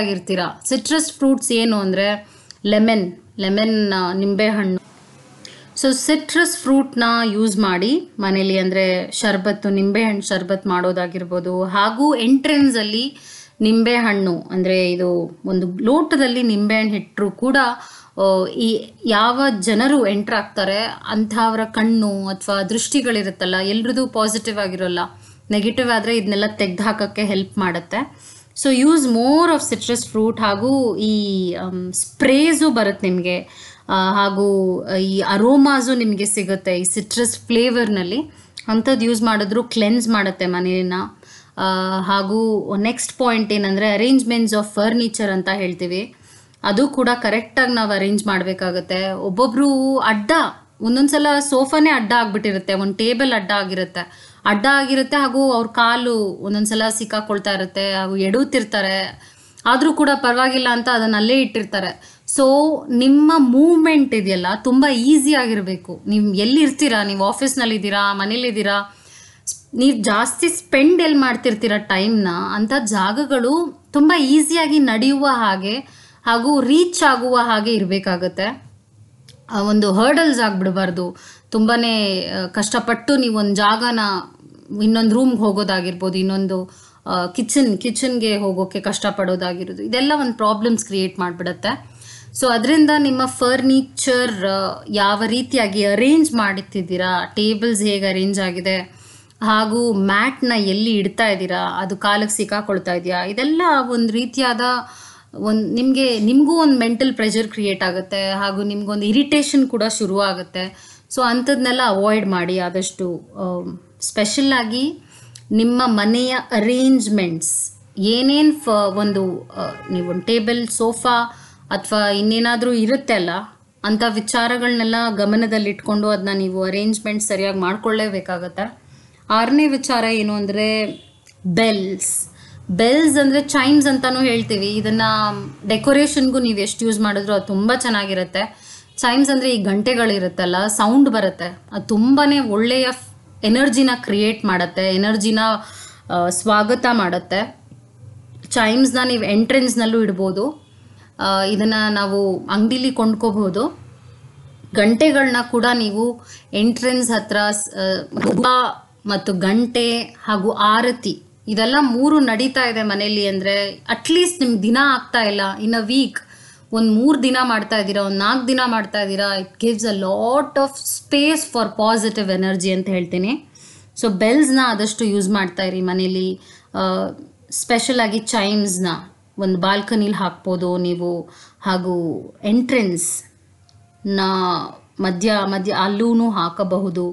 [SPEAKER 1] ಆಗಿರ್ತೀರಾ ಸಿಟ್ರಸ್ ಫ್ರೂಟ್ಸ್ ಏನು ಅಂದರೆ ಲೆಮನ್ ಲೆಮನ್ ನಿಂಬೆಹಣ್ಣು ಸೊ ಸಿಟ್ರಸ್ ಫ್ರೂಟ್ನ ಯೂಸ್ ಮಾಡಿ ಮನೇಲಿ ಅಂದರೆ ಶರ್ಬತ್ತು ನಿಂಬೆಹಣ್ಣು ಶರ್ಬತ್ ಮಾಡೋದಾಗಿರ್ಬೋದು ಹಾಗೂ ಎಂಟ್ರೆನ್ಸಲ್ಲಿ ನಿಂಬೆಹಣ್ಣು ಅಂದರೆ ಇದು ಒಂದು ಲೋಟದಲ್ಲಿ ನಿಂಬೆಹಣ್ಣು ಇಟ್ಟರೂ ಕೂಡ ಈ ಯಾವ ಜನರು ಎಂಟ್ರ್ ಆಗ್ತಾರೆ ಅಂಥವರ ಕಣ್ಣು ಅಥವಾ ದೃಷ್ಟಿಗಳಿರುತ್ತಲ್ಲ ಎಲ್ರದ್ದು ಪಾಸಿಟಿವ್ ಆಗಿರೋಲ್ಲ ನೆಗೆಟಿವ್ ಆದರೆ ಇದನ್ನೆಲ್ಲ ತೆಗೆದು ಹೆಲ್ಪ್ ಮಾಡುತ್ತೆ so use more of citrus fruit ಹಾಗೂ ಈ ಸ್ಪ್ರೇಸು ಬರುತ್ತೆ ನಿಮಗೆ ಹಾಗೂ ಈ ಅರೋಮಾಸು ನಿಮಗೆ ಸಿಗುತ್ತೆ ಈ ಸಿಟ್ರಸ್ ಫ್ಲೇವರ್ನಲ್ಲಿ ಅಂಥದ್ದು ಯೂಸ್ ಮಾಡಿದ್ರು ಕ್ಲೆನ್ಸ್ ಮಾಡುತ್ತೆ ಮನೆಯನ್ನು ಹಾಗೂ ನೆಕ್ಸ್ಟ್ ಪಾಯಿಂಟ್ ಏನಂದರೆ ಅರೇಂಜ್ಮೆಂಟ್ಸ್ ಆಫ್ ಫರ್ನಿಚರ್ ಅಂತ ಹೇಳ್ತೀವಿ ಅದು ಕೂಡ ಕರೆಕ್ಟಾಗಿ ನಾವು ಅರೇಂಜ್ ಮಾಡಬೇಕಾಗುತ್ತೆ ಒಬ್ಬೊಬ್ಬರು ಅಡ್ಡ ಒಂದೊಂದು ಸಲ ಸೋಫಾನೇ ಅಡ್ಡ ಆಗಿಬಿಟ್ಟಿರುತ್ತೆ ಒಂದು ಟೇಬಲ್ ಅಡ್ಡ ಆಗಿರುತ್ತೆ ಅಡ್ಡ ಆಗಿರುತ್ತೆ ಹಾಗೂ ಅವ್ರ ಕಾಲು ಒಂದೊಂದು ಸಲ ಸಿಕ್ಕಾಕೊಳ್ತಾ ಇರುತ್ತೆ ಹಾಗೂ ಎಡುತ್ತಿರ್ತಾರೆ ಆದರೂ ಕೂಡ ಪರವಾಗಿಲ್ಲ ಅಂತ ಅದನ್ನು ಅಲ್ಲೇ ಇಟ್ಟಿರ್ತಾರೆ ಸೊ ನಿಮ್ಮ ಮೂವ್ಮೆಂಟ್ ಇದೆಯಲ್ಲ ತುಂಬ ಆಗಿರಬೇಕು ನೀವು ಎಲ್ಲಿರ್ತೀರಾ ನೀವು ಆಫೀಸ್ನಲ್ಲಿದ್ದೀರಾ ಮನೇಲಿದ್ದೀರಾ ನೀವು ಜಾಸ್ತಿ ಸ್ಪೆಂಡ್ ಎಲ್ಲಿ ಮಾಡ್ತಿರ್ತೀರ ಟೈಮ್ನ ಅಂಥ ಜಾಗಗಳು ತುಂಬ ಈಸಿಯಾಗಿ ನಡೆಯುವ ಹಾಗೆ ಹಾಗೂ ರೀಚ್ ಆಗುವ ಹಾಗೆ ಇರಬೇಕಾಗತ್ತೆ ಒಂದು ಹರ್ಡಲ್ಸ್ ಆಗಿಬಿಡಬಾರ್ದು ತುಂಬಾ ಕಷ್ಟಪಟ್ಟು ನೀವು ಒಂದು ಜಾಗನ ಇನ್ನೊಂದು ರೂಮ್ಗೆ ಹೋಗೋದಾಗಿರ್ಬೋದು ಇನ್ನೊಂದು ಕಿಚನ್ ಕಿಚನ್ಗೆ ಹೋಗೋಕ್ಕೆ ಕಷ್ಟಪಡೋದಾಗಿರೋದು ಇದೆಲ್ಲ ಒಂದು ಪ್ರಾಬ್ಲಮ್ಸ್ ಕ್ರಿಯೇಟ್ ಮಾಡಿಬಿಡತ್ತೆ ಸೊ ಅದರಿಂದ ನಿಮ್ಮ ಫರ್ನಿಚರ್ ಯಾವ ರೀತಿಯಾಗಿ ಅರೇಂಜ್ ಮಾಡುತ್ತಿದ್ದೀರಾ ಟೇಬಲ್ಸ್ ಹೇಗೆ ಅರೇಂಜ್ ಆಗಿದೆ ಹಾಗೂ ಮ್ಯಾಟ್ನ ಎಲ್ಲಿ ಇಡ್ತಾ ಇದ್ದೀರಾ ಅದು ಕಾಲಕ್ಕೆ ಸಿಕ್ಕಾಕೊಳ್ತಾ ಇದೆಯಾ ಇದೆಲ್ಲ ಒಂದು ರೀತಿಯಾದ ಒಂದು ನಿಮಗೆ ನಿಮಗೂ ಒಂದು ಮೆಂಟಲ್ ಪ್ರೆಷರ್ ಕ್ರಿಯೇಟ್ ಆಗುತ್ತೆ ಹಾಗೂ ನಿಮಗೊಂದು ಇರಿಟೇಷನ್ ಕೂಡ ಶುರು ಆಗುತ್ತೆ ಸೊ ಅಂಥದ್ದನ್ನೆಲ್ಲ ಅವಾಯ್ಡ್ ಮಾಡಿ ಆದಷ್ಟು ಸ್ಪೆಷಲ್ಲಾಗಿ ನಿಮ್ಮ ಮನೆಯ ಅರೇಂಜ್ಮೆಂಟ್ಸ್ ಏನೇನು ಫ ಒಂದು ನೀವು ಟೇಬಲ್ ಸೋಫಾ ಅಥವಾ ಇನ್ನೇನಾದರೂ ಇರುತ್ತೆ ಅಲ್ಲ ಅಂಥ ವಿಚಾರಗಳನ್ನೆಲ್ಲ ಗಮನದಲ್ಲಿಟ್ಕೊಂಡು ಅದನ್ನ ನೀವು ಅರೇಂಜ್ಮೆಂಟ್ ಸರಿಯಾಗಿ ಮಾಡ್ಕೊಳ್ಳೇಬೇಕಾಗತ್ತೆ ಆರನೇ ವಿಚಾರ ಏನು ಅಂದರೆ ಬೆಲ್ಸ್ ಬೆಲ್ಸ್ ಅಂದರೆ ಚೈಮ್ಸ್ ಅಂತಲೂ ಹೇಳ್ತೀವಿ ಇದನ್ನು ಡೆಕೋರೇಷನ್ಗೂ ನೀವು ಎಷ್ಟು ಯೂಸ್ ಮಾಡಿದ್ರು ಅದು ತುಂಬ ಚೆನ್ನಾಗಿರುತ್ತೆ ಚೈಮ್ಸ್ ಅಂದರೆ ಈ ಗಂಟೆಗಳಿರುತ್ತಲ್ಲ ಸೌಂಡ್ ಬರುತ್ತೆ ಅದು ತುಂಬಾ ಒಳ್ಳೆಯ ಎನರ್ಜಿನ ಕ್ರಿಯೇಟ್ ಮಾಡುತ್ತೆ ಎನರ್ಜಿನ ಸ್ವಾಗತ ಮಾಡುತ್ತೆ ಚೈಮ್ಸ್ನ ನೀವು ಎಂಟ್ರೆನ್ಸ್ನಲ್ಲೂ ಇಡ್ಬೋದು ಇದನ್ನು ನಾವು ಅಂಗಡಿಲಿ ಕೊಂಡ್ಕೋಬಹುದು ಗಂಟೆಗಳನ್ನ ಕೂಡ ನೀವು ಎಂಟ್ರೆನ್ಸ್ ಹತ್ರ ಮತ್ತು ಗಂಟೆ ಹಾಗೂ ಆರತಿ ಇದೆಲ್ಲ ಮೂರು ನಡೀತಾ ಇದೆ ಮನೆಯಲ್ಲಿ ಅಂದರೆ ಅಟ್ಲೀಸ್ಟ್ ನಿಮ್ಗೆ ದಿನ ಆಗ್ತಾ ಇಲ್ಲ ಇನ್ ಅ ವೀಕ್ ಒಂದು ಮೂರು ದಿನ ಮಾಡ್ತಾ ಇದ್ದೀರಾ ಒಂದು ನಾಲ್ಕು ದಿನ ಮಾಡ್ತಾ ಇದ್ದೀರಾ it gives a lot of space for positive energy ಅಂತ ಹೇಳ್ತೀನಿ ಸೊ ಬೆಲ್ಸ್ನ ಆದಷ್ಟು ಯೂಸ್ ಮಾಡ್ತಾ ಇರಿ ಮನೇಲಿ ಸ್ಪೆಷಲಾಗಿ ಚೈಮ್ಸ್ನ ಒಂದು ಬಾಲ್ಕನಿಲಿ ಹಾಕ್ಬೋದು ನೀವು ಹಾಗೂ ಎಂಟ್ರೆನ್ಸ್ನ ಮಧ್ಯ ಮಧ್ಯ ಅಲ್ಲೂ ಹಾಕಬಹುದು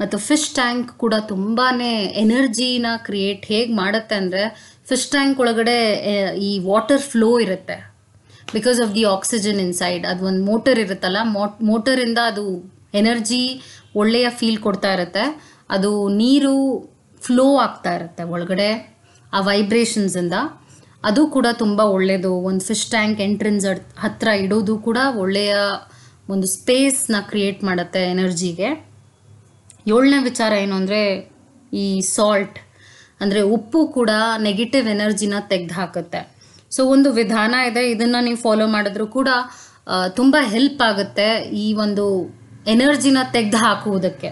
[SPEAKER 1] ಮತ್ತು ಫಿಶ್ ಟ್ಯಾಂಕ್ ಕೂಡ ತುಂಬಾ ಎನರ್ಜಿನ ಕ್ರಿಯೇಟ್ ಹೇಗೆ ಮಾಡುತ್ತೆ ಅಂದರೆ ಫಿಶ್ ಟ್ಯಾಂಕ್ ಒಳಗಡೆ ಈ ವಾಟರ್ ಫ್ಲೋ ಇರುತ್ತೆ because of the oxygen inside ಅದು ಒಂದು ಮೋಟರ್ ಇರುತ್ತಲ್ಲ ಮೋಟರಿಂದ ಅದು ಎನರ್ಜಿ ಒಳ್ಳೆಯ ಫೀಲ್ ಕೊಡ್ತಾ ಇರುತ್ತೆ ಅದು ನೀರು ಫ್ಲೋ ಆಗ್ತಾ ಇರುತ್ತೆ ಒಳಗಡೆ ಆ ವೈಬ್ರೇಷನ್ಸಿಂದ ಅದು ಕೂಡ ತುಂಬ ಒಳ್ಳೆಯದು ಒಂದು ಫಿಶ್ ಟ್ಯಾಂಕ್ ಎಂಟ್ರೆನ್ಸ್ ಹತ್ತಿರ ಇಡೋದು ಕೂಡ ಒಳ್ಳೆಯ ಒಂದು ಸ್ಪೇಸ್ನ ಕ್ರಿಯೇಟ್ ಮಾಡುತ್ತೆ ಎನರ್ಜಿಗೆ ಏಳನೇ ವಿಚಾರ ಏನು ಅಂದರೆ ಈ ಸಾಲ್ಟ್ ಅಂದರೆ ಉಪ್ಪು ಕೂಡ ನೆಗೆಟಿವ್ ಎನರ್ಜಿನ ತೆಗ್ದು ಹಾಕುತ್ತೆ ಸೊ ಒಂದು ವಿಧಾನ ಇದೆ ಇದನ್ನು ನೀವು ಫಾಲೋ ಮಾಡಿದ್ರು ಕೂಡ ತುಂಬ ಹೆಲ್ಪ್ ಆಗುತ್ತೆ ಈ ಒಂದು ಎನರ್ಜಿನ ತೆಗ್ದು ಹಾಕುವುದಕ್ಕೆ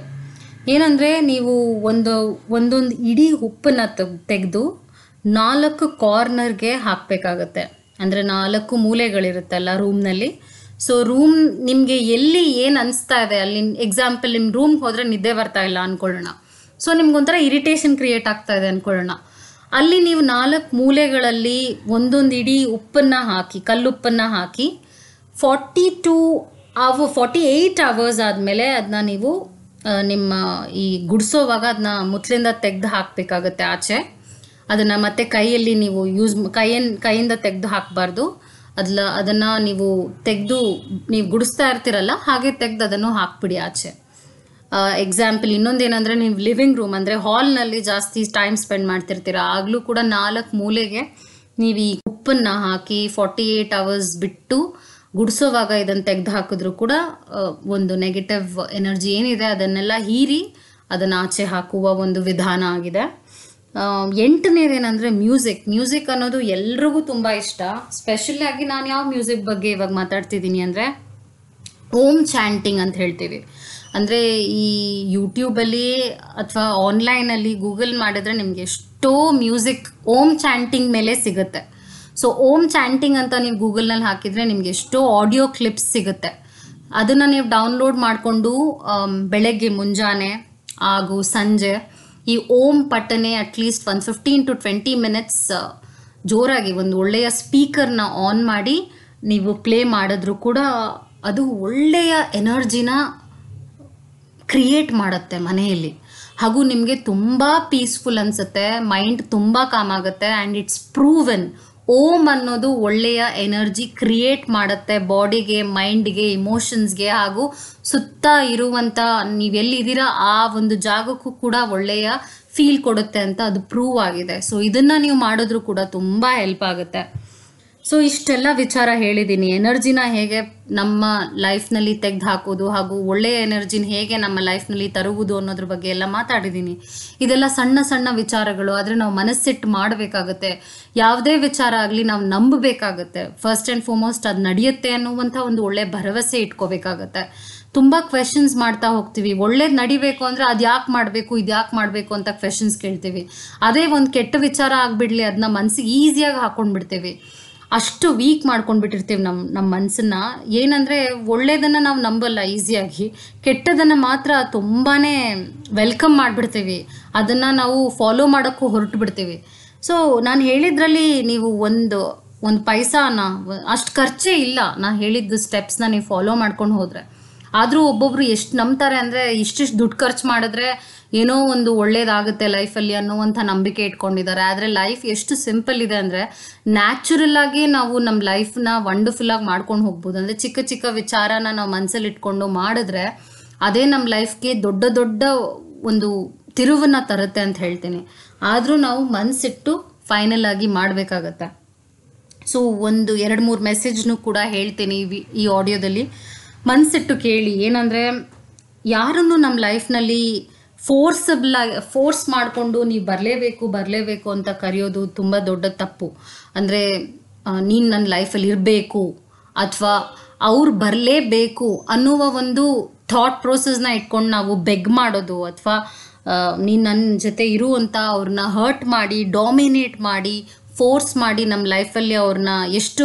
[SPEAKER 1] ಏನಂದರೆ ನೀವು ಒಂದು ಒಂದೊಂದು ಇಡೀ ಉಪ್ಪನ್ನು ತೆಗೆದು ನಾಲ್ಕು ಕಾರ್ನರ್ಗೆ ಹಾಕಬೇಕಾಗತ್ತೆ ಅಂದರೆ ನಾಲ್ಕು ಮೂಲೆಗಳಿರುತ್ತಲ್ಲ ರೂಮ್ನಲ್ಲಿ ಸೊ ರೂಮ್ ನಿಮಗೆ ಎಲ್ಲಿ ಏನು ಅನಿಸ್ತಾ ಇದೆ ಅಲ್ಲಿ ಎಕ್ಸಾಂಪಲ್ ನಿಮ್ಮ ರೂಮ್ಗೆ ಹೋದರೆ ನಿದ್ದೆ ಬರ್ತಾ ಇಲ್ಲ ಅಂದ್ಕೊಳ್ಳೋಣ ಸೊ ನಿಮ್ಗೊಂಥರ ಇರಿಟೇಷನ್ ಕ್ರಿಯೇಟ್ ಆಗ್ತಾ ಇದೆ ಅಂದ್ಕೊಳ್ಳೋಣ ಅಲ್ಲಿ ನೀವು ನಾಲ್ಕು ಮೂಲೆಗಳಲ್ಲಿ ಒಂದೊಂದು ಇಡೀ ಉಪ್ಪನ್ನು ಹಾಕಿ ಕಲ್ಲುಪ್ಪನ್ನು ಹಾಕಿ ಫಾರ್ಟಿ ಟೂ ಅವ ಫಾರ್ಟಿ ಏಯ್ಟ್ ಅವರ್ಸ್ ಆದಮೇಲೆ ಅದನ್ನ ನೀವು ನಿಮ್ಮ ಈ ಗುಡಿಸೋವಾಗ ಅದನ್ನ ಮುತ್ತಲಿಂದ ತೆಗೆದು ಹಾಕಬೇಕಾಗತ್ತೆ ಆಚೆ ಅದನ್ನು ಮತ್ತೆ ಕೈಯಲ್ಲಿ ನೀವು ಯೂಸ್ ಕೈಯನ್ ಕೈಯಿಂದ ತೆಗೆದು ಹಾಕಬಾರ್ದು ಅದ್ಲ ಅದನ್ನು ನೀವು ತೆಗೆದು ನೀವು ಗುಡಿಸ್ತಾ ಇರ್ತೀರಲ್ಲ ಹಾಗೆ ತೆಗೆದು ಅದನ್ನು ಹಾಕ್ಬಿಡಿ ಆಚೆ ಎಕ್ಸಾಂಪಲ್ ಇನ್ನೊಂದೇನಂದ್ರೆ ನೀವು ಲಿವಿಂಗ್ ರೂಮ್ ಅಂದರೆ ಹಾಲ್ನಲ್ಲಿ ಜಾಸ್ತಿ ಟೈಮ್ ಸ್ಪೆಂಡ್ ಮಾಡ್ತಿರ್ತೀರ ಆಗಲೂ ಕೂಡ ನಾಲ್ಕು ಮೂಲೆಗೆ ನೀವು ಈ ಉಪ್ಪನ್ನು ಹಾಕಿ ಫಾರ್ಟಿ ಏಯ್ಟ್ ಅವರ್ಸ್ ಬಿಟ್ಟು ಗುಡಿಸೋವಾಗ ಇದನ್ನು ತೆಗೆದು ಹಾಕಿದ್ರೂ ಕೂಡ ಒಂದು ನೆಗೆಟಿವ್ ಎನರ್ಜಿ ಏನಿದೆ ಅದನ್ನೆಲ್ಲ ಹೀರಿ ಅದನ್ನು ಆಚೆ ಹಾಕುವ ಒಂದು ವಿಧಾನ ಆಗಿದೆ ಏನಂದ್ರೆ ಮ್ಯೂಸಿಕ್ ಮ್ಯೂಸಿಕ್ ಅನ್ನೋದು ಎಲ್ರಿಗೂ ತುಂಬ ಇಷ್ಟ ಆಗಿ ನಾನು ಯಾವ ಮ್ಯೂಸಿಕ್ ಬಗ್ಗೆ ಇವಾಗ ಮಾತಾಡ್ತಿದ್ದೀನಿ ಅಂದರೆ ಓಮ್ ಚಾಂಟಿಂಗ್ ಅಂತ ಹೇಳ್ತೀವಿ ಅಂದರೆ ಈ ಯೂಟ್ಯೂಬಲ್ಲಿ ಅಥವಾ ಆನ್ಲೈನಲ್ಲಿ ಗೂಗಲ್ ಮಾಡಿದ್ರೆ ನಿಮಗೆ ಎಷ್ಟೋ ಮ್ಯೂಸಿಕ್ ಓಮ್ ಚಾಂಟಿಂಗ್ ಮೇಲೆ ಸಿಗುತ್ತೆ ಸೊ ಓಮ್ ಚಾಂಟಿಂಗ್ ಅಂತ ನೀವು ಗೂಗಲ್ನಲ್ಲಿ ಹಾಕಿದರೆ ನಿಮಗೆ ಎಷ್ಟೋ ಆಡಿಯೋ ಕ್ಲಿಪ್ಸ್ ಸಿಗುತ್ತೆ ಅದನ್ನು ನೀವು ಡೌನ್ಲೋಡ್ ಮಾಡಿಕೊಂಡು ಬೆಳಗ್ಗೆ ಮುಂಜಾನೆ ಹಾಗೂ ಸಂಜೆ ಈ ಓಂ ಪಟ್ಟನೆ ಅಟ್ಲೀಸ್ಟ್ ಒಂದು ಫಿಫ್ಟೀನ್ ಟು ಟ್ವೆಂಟಿ ಮಿನಿಟ್ಸ್ ಜೋರಾಗಿ ಒಂದು ಒಳ್ಳೆಯ ಸ್ಪೀಕರ್ನ ಆನ್ ಮಾಡಿ ನೀವು ಪ್ಲೇ ಮಾಡಿದ್ರು ಕೂಡ ಅದು ಒಳ್ಳೆಯ ಎನರ್ಜಿನ ಕ್ರಿಯೇಟ್ ಮಾಡುತ್ತೆ ಮನೆಯಲ್ಲಿ ಹಾಗೂ ನಿಮಗೆ ತುಂಬ ಪೀಸ್ಫುಲ್ ಅನಿಸುತ್ತೆ ಮೈಂಡ್ ತುಂಬ ಕಾಮ್ ಆಗುತ್ತೆ ಆ್ಯಂಡ್ ಇಟ್ಸ್ ಪ್ರೂವೆನ್ ಓಂ ಅನ್ನೋದು ಒಳ್ಳೆಯ ಎನರ್ಜಿ ಕ್ರಿಯೇಟ್ ಮಾಡುತ್ತೆ ಬಾಡಿಗೆ ಮೈಂಡ್ಗೆ ಇಮೋಷನ್ಸ್ಗೆ ಹಾಗೂ ಸುತ್ತ ಇರುವಂಥ ನೀವೆಲ್ಲಿದ್ದೀರಾ ಆ ಒಂದು ಜಾಗಕ್ಕೂ ಕೂಡ ಒಳ್ಳೆಯ ಫೀಲ್ ಕೊಡುತ್ತೆ ಅಂತ ಅದು ಪ್ರೂವ್ ಆಗಿದೆ ಸೊ ಇದನ್ನು ನೀವು ಮಾಡಿದ್ರು ಕೂಡ ತುಂಬ ಹೆಲ್ಪ್ ಆಗುತ್ತೆ ಸೊ ಇಷ್ಟೆಲ್ಲ ವಿಚಾರ ಹೇಳಿದ್ದೀನಿ ಎನರ್ಜಿನ ಹೇಗೆ ನಮ್ಮ ಲೈಫ್ನಲ್ಲಿ ತೆಗೆದು ಹಾಕೋದು ಹಾಗೂ ಒಳ್ಳೆಯ ಎನರ್ಜಿನ ಹೇಗೆ ನಮ್ಮ ಲೈಫ್ನಲ್ಲಿ ತರುವುದು ಅನ್ನೋದ್ರ ಬಗ್ಗೆ ಎಲ್ಲ ಮಾತಾಡಿದ್ದೀನಿ ಇದೆಲ್ಲ ಸಣ್ಣ ಸಣ್ಣ ವಿಚಾರಗಳು ಆದರೆ ನಾವು ಮನಸ್ಸಿಟ್ಟು ಮಾಡಬೇಕಾಗತ್ತೆ ಯಾವುದೇ ವಿಚಾರ ಆಗಲಿ ನಾವು ನಂಬಬೇಕಾಗತ್ತೆ ಫಸ್ಟ್ ಆ್ಯಂಡ್ ಫಾರ್ಮೋಸ್ಟ್ ಅದು ನಡೆಯುತ್ತೆ ಅನ್ನುವಂಥ ಒಂದು ಒಳ್ಳೆಯ ಭರವಸೆ ಇಟ್ಕೋಬೇಕಾಗತ್ತೆ ತುಂಬ ಕ್ವೆಶನ್ಸ್ ಮಾಡ್ತಾ ಹೋಗ್ತೀವಿ ಒಳ್ಳೇದು ನಡಿಬೇಕು ಅಂದರೆ ಅದು ಯಾಕೆ ಮಾಡಬೇಕು ಇದು ಯಾಕೆ ಮಾಡಬೇಕು ಅಂತ ಕ್ವೆಶನ್ಸ್ ಕೇಳ್ತೀವಿ ಅದೇ ಒಂದು ಕೆಟ್ಟ ವಿಚಾರ ಆಗಿಬಿಡಲಿ ಅದನ್ನ ಮನಸ್ಸಿಗೆ ಈಸಿಯಾಗಿ ಹಾಕೊಂಡ್ಬಿಡ್ತೀವಿ ಅಷ್ಟು ವೀಕ್ ಮಾಡ್ಕೊಂಡ್ಬಿಟ್ಟಿರ್ತೀವಿ ನಮ್ಮ ನಮ್ಮ ಮನಸ್ಸನ್ನ ಏನಂದರೆ ಒಳ್ಳೆಯದನ್ನು ನಾವು ನಂಬಲ್ಲ ಈಸಿಯಾಗಿ ಕೆಟ್ಟದನ್ನು ಮಾತ್ರ ತುಂಬಾ ವೆಲ್ಕಮ್ ಮಾಡಿಬಿಡ್ತೀವಿ ಅದನ್ನು ನಾವು ಫಾಲೋ ಮಾಡೋಕ್ಕೂ ಹೊರಟು ಬಿಡ್ತೀವಿ ಸೊ ನಾನು ಹೇಳಿದ್ರಲ್ಲಿ ನೀವು ಒಂದು ಒಂದು ಪೈಸಾನ ಅಷ್ಟು ಖರ್ಚೇ ಇಲ್ಲ ನಾನು ಹೇಳಿದ್ದ ಸ್ಟೆಪ್ಸ್ನ ನೀವು ಫಾಲೋ ಮಾಡ್ಕೊಂಡು ಹೋದರೆ ಆದರೂ ಒಬ್ಬೊಬ್ರು ಎಷ್ಟು ನಂಬ್ತಾರೆ ಅಂದರೆ ಇಷ್ಟಿಷ್ಟು ದುಡ್ಡು ಖರ್ಚು ಮಾಡಿದ್ರೆ ಏನೋ ಒಂದು ಒಳ್ಳೇದಾಗುತ್ತೆ ಲೈಫಲ್ಲಿ ಅನ್ನುವಂಥ ನಂಬಿಕೆ ಇಟ್ಕೊಂಡಿದ್ದಾರೆ ಆದರೆ ಲೈಫ್ ಎಷ್ಟು ಸಿಂಪಲ್ ಇದೆ ಅಂದರೆ ನ್ಯಾಚುರಲ್ ಆಗಿ ನಾವು ನಮ್ಮ ಲೈಫ್ನ ಆಗಿ ಮಾಡ್ಕೊಂಡು ಹೋಗ್ಬೋದು ಅಂದರೆ ಚಿಕ್ಕ ಚಿಕ್ಕ ವಿಚಾರನ ನಾವು ಮನಸ್ಸಲ್ಲಿ ಇಟ್ಕೊಂಡು ಮಾಡಿದ್ರೆ ಅದೇ ನಮ್ಮ ಲೈಫ್ಗೆ ದೊಡ್ಡ ದೊಡ್ಡ ಒಂದು ತಿರುವನ್ನು ತರುತ್ತೆ ಅಂತ ಹೇಳ್ತೀನಿ ಆದರೂ ನಾವು ಮನಸ್ಸಿಟ್ಟು ಫೈನಲ್ ಆಗಿ ಮಾಡಬೇಕಾಗತ್ತೆ ಸೊ ಒಂದು ಎರಡು ಮೂರು ಮೆಸೇಜ್ನು ಕೂಡ ಹೇಳ್ತೀನಿ ಈ ಆಡಿಯೋದಲ್ಲಿ ಮನಸ್ಸಿಟ್ಟು ಕೇಳಿ ಏನಂದರೆ ಯಾರನ್ನು ನಮ್ಮ ಲೈಫ್ನಲ್ಲಿ ಫೋರ್ಸಬಲ್ ಆಗಿ ಫೋರ್ಸ್ ಮಾಡಿಕೊಂಡು ನೀವು ಬರಲೇಬೇಕು ಬರಲೇಬೇಕು ಅಂತ ಕರೆಯೋದು ತುಂಬ ದೊಡ್ಡ ತಪ್ಪು ಅಂದರೆ ನೀನು ನನ್ನ ಲೈಫಲ್ಲಿ ಇರಬೇಕು ಅಥವಾ ಅವ್ರು ಬರಲೇಬೇಕು ಅನ್ನುವ ಒಂದು ಥಾಟ್ ಪ್ರೋಸೆಸ್ನ ಇಟ್ಕೊಂಡು ನಾವು ಬೆಗ್ ಮಾಡೋದು ಅಥವಾ ನೀನು ನನ್ನ ಜೊತೆ ಇರುವಂತ ಅವ್ರನ್ನ ಹರ್ಟ್ ಮಾಡಿ ಡಾಮಿನೇಟ್ ಮಾಡಿ ಫೋರ್ಸ್ ಮಾಡಿ ನಮ್ಮ ಲೈಫಲ್ಲಿ ಅವ್ರನ್ನ ಎಷ್ಟು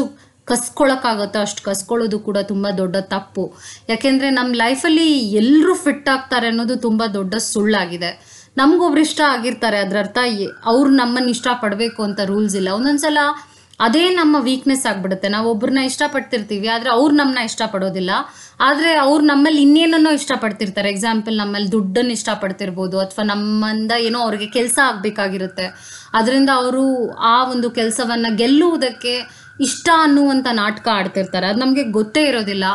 [SPEAKER 1] ಕಸ್ಕೊಳಕ್ಕಾಗುತ್ತೋ ಅಷ್ಟು ಕಸ್ಕೊಳ್ಳೋದು ಕೂಡ ತುಂಬ ದೊಡ್ಡ ತಪ್ಪು ಯಾಕೆಂದರೆ ನಮ್ಮ ಲೈಫಲ್ಲಿ ಎಲ್ಲರೂ ಫಿಟ್ ಆಗ್ತಾರೆ ಅನ್ನೋದು ತುಂಬ ದೊಡ್ಡ ಸುಳ್ಳಾಗಿದೆ ನಮಗೊಬ್ರು ಇಷ್ಟ ಆಗಿರ್ತಾರೆ ಅದರರ್ಥ ಅವ್ರು ನಮ್ಮನ್ನು ಇಷ್ಟಪಡಬೇಕು ಅಂತ ರೂಲ್ಸ್ ಇಲ್ಲ ಒಂದೊಂದ್ಸಲ ಸಲ ಅದೇ ನಮ್ಮ ವೀಕ್ನೆಸ್ ಆಗಿಬಿಡುತ್ತೆ ನಾವು ಒಬ್ಬರನ್ನ ಇಷ್ಟಪಡ್ತಿರ್ತೀವಿ ಆದರೆ ಅವ್ರು ನಮ್ಮನ್ನ ಇಷ್ಟಪಡೋದಿಲ್ಲ ಆದರೆ ಅವ್ರು ನಮ್ಮಲ್ಲಿ ಇನ್ನೇನನ್ನೋ ಇಷ್ಟಪಡ್ತಿರ್ತಾರೆ ಎಕ್ಸಾಂಪಲ್ ನಮ್ಮಲ್ಲಿ ದುಡ್ಡನ್ನು ಇಷ್ಟಪಡ್ತಿರ್ಬೋದು ಅಥವಾ ನಮ್ಮಿಂದ ಏನೋ ಅವ್ರಿಗೆ ಕೆಲಸ ಆಗಬೇಕಾಗಿರುತ್ತೆ ಅದರಿಂದ ಅವರು ಆ ಒಂದು ಕೆಲಸವನ್ನು ಗೆಲ್ಲುವುದಕ್ಕೆ ಇಷ್ಟ ಅನ್ನುವಂಥ ನಾಟಕ ಆಡ್ತಿರ್ತಾರೆ ಅದು ನಮಗೆ ಗೊತ್ತೇ ಇರೋದಿಲ್ಲ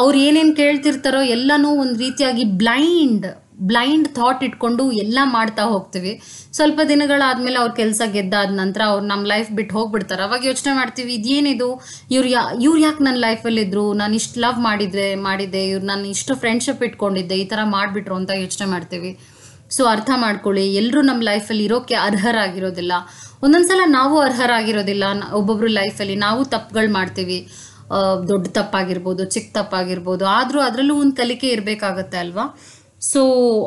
[SPEAKER 1] ಅವ್ರು ಏನೇನು ಕೇಳ್ತಿರ್ತಾರೋ ಎಲ್ಲನೂ ಒಂದು ರೀತಿಯಾಗಿ ಬ್ಲೈಂಡ್ ಬ್ಲೈಂಡ್ ಥಾಟ್ ಇಟ್ಕೊಂಡು ಎಲ್ಲ ಮಾಡ್ತಾ ಹೋಗ್ತೀವಿ ಸ್ವಲ್ಪ ದಿನಗಳಾದಮೇಲೆ ಅವ್ರ ಕೆಲಸ ಗೆದ್ದಾದ ನಂತರ ಅವ್ರು ನಮ್ಮ ಲೈಫ್ ಬಿಟ್ಟು ಹೋಗ್ಬಿಡ್ತಾರೆ ಅವಾಗ ಯೋಚನೆ ಮಾಡ್ತೀವಿ ಇದೇನಿದು ಇವ್ರು ಯಾ ಇವ್ರು ಯಾಕೆ ನನ್ನ ಲೈಫಲ್ಲಿ ನಾನು ಇಷ್ಟು ಲವ್ ಮಾಡಿದ್ರೆ ಮಾಡಿದ್ದೆ ಇವ್ರು ನಾನು ಇಷ್ಟು ಫ್ರೆಂಡ್ಶಿಪ್ ಇಟ್ಕೊಂಡಿದ್ದೆ ಈ ಥರ ಮಾಡಿಬಿಟ್ರು ಅಂತ ಯೋಚನೆ ಮಾಡ್ತೀವಿ ಸೊ ಅರ್ಥ ಮಾಡ್ಕೊಳ್ಳಿ ಎಲ್ಲರೂ ನಮ್ಮ ಲೈಫಲ್ಲಿ ಇರೋಕ್ಕೆ ಅರ್ಹರಾಗಿರೋದಿಲ್ಲ ಒಂದೊಂದ್ಸಲ ನಾವು ಅರ್ಹರಾಗಿರೋದಿಲ್ಲ ಒಬ್ಬೊಬ್ರು ಲೈಫಲ್ಲಿ ನಾವು ತಪ್ಪುಗಳು ಮಾಡ್ತೀವಿ ದೊಡ್ಡ ತಪ್ಪಾಗಿರ್ಬೋದು ಚಿಕ್ಕ ತಪ್ಪಾಗಿರ್ಬೋದು ಆದರೂ ಅದರಲ್ಲೂ ಒಂದು ಕಲಿಕೆ ಇರಬೇಕಾಗತ್ತೆ ಅಲ್ವಾ ಸೊ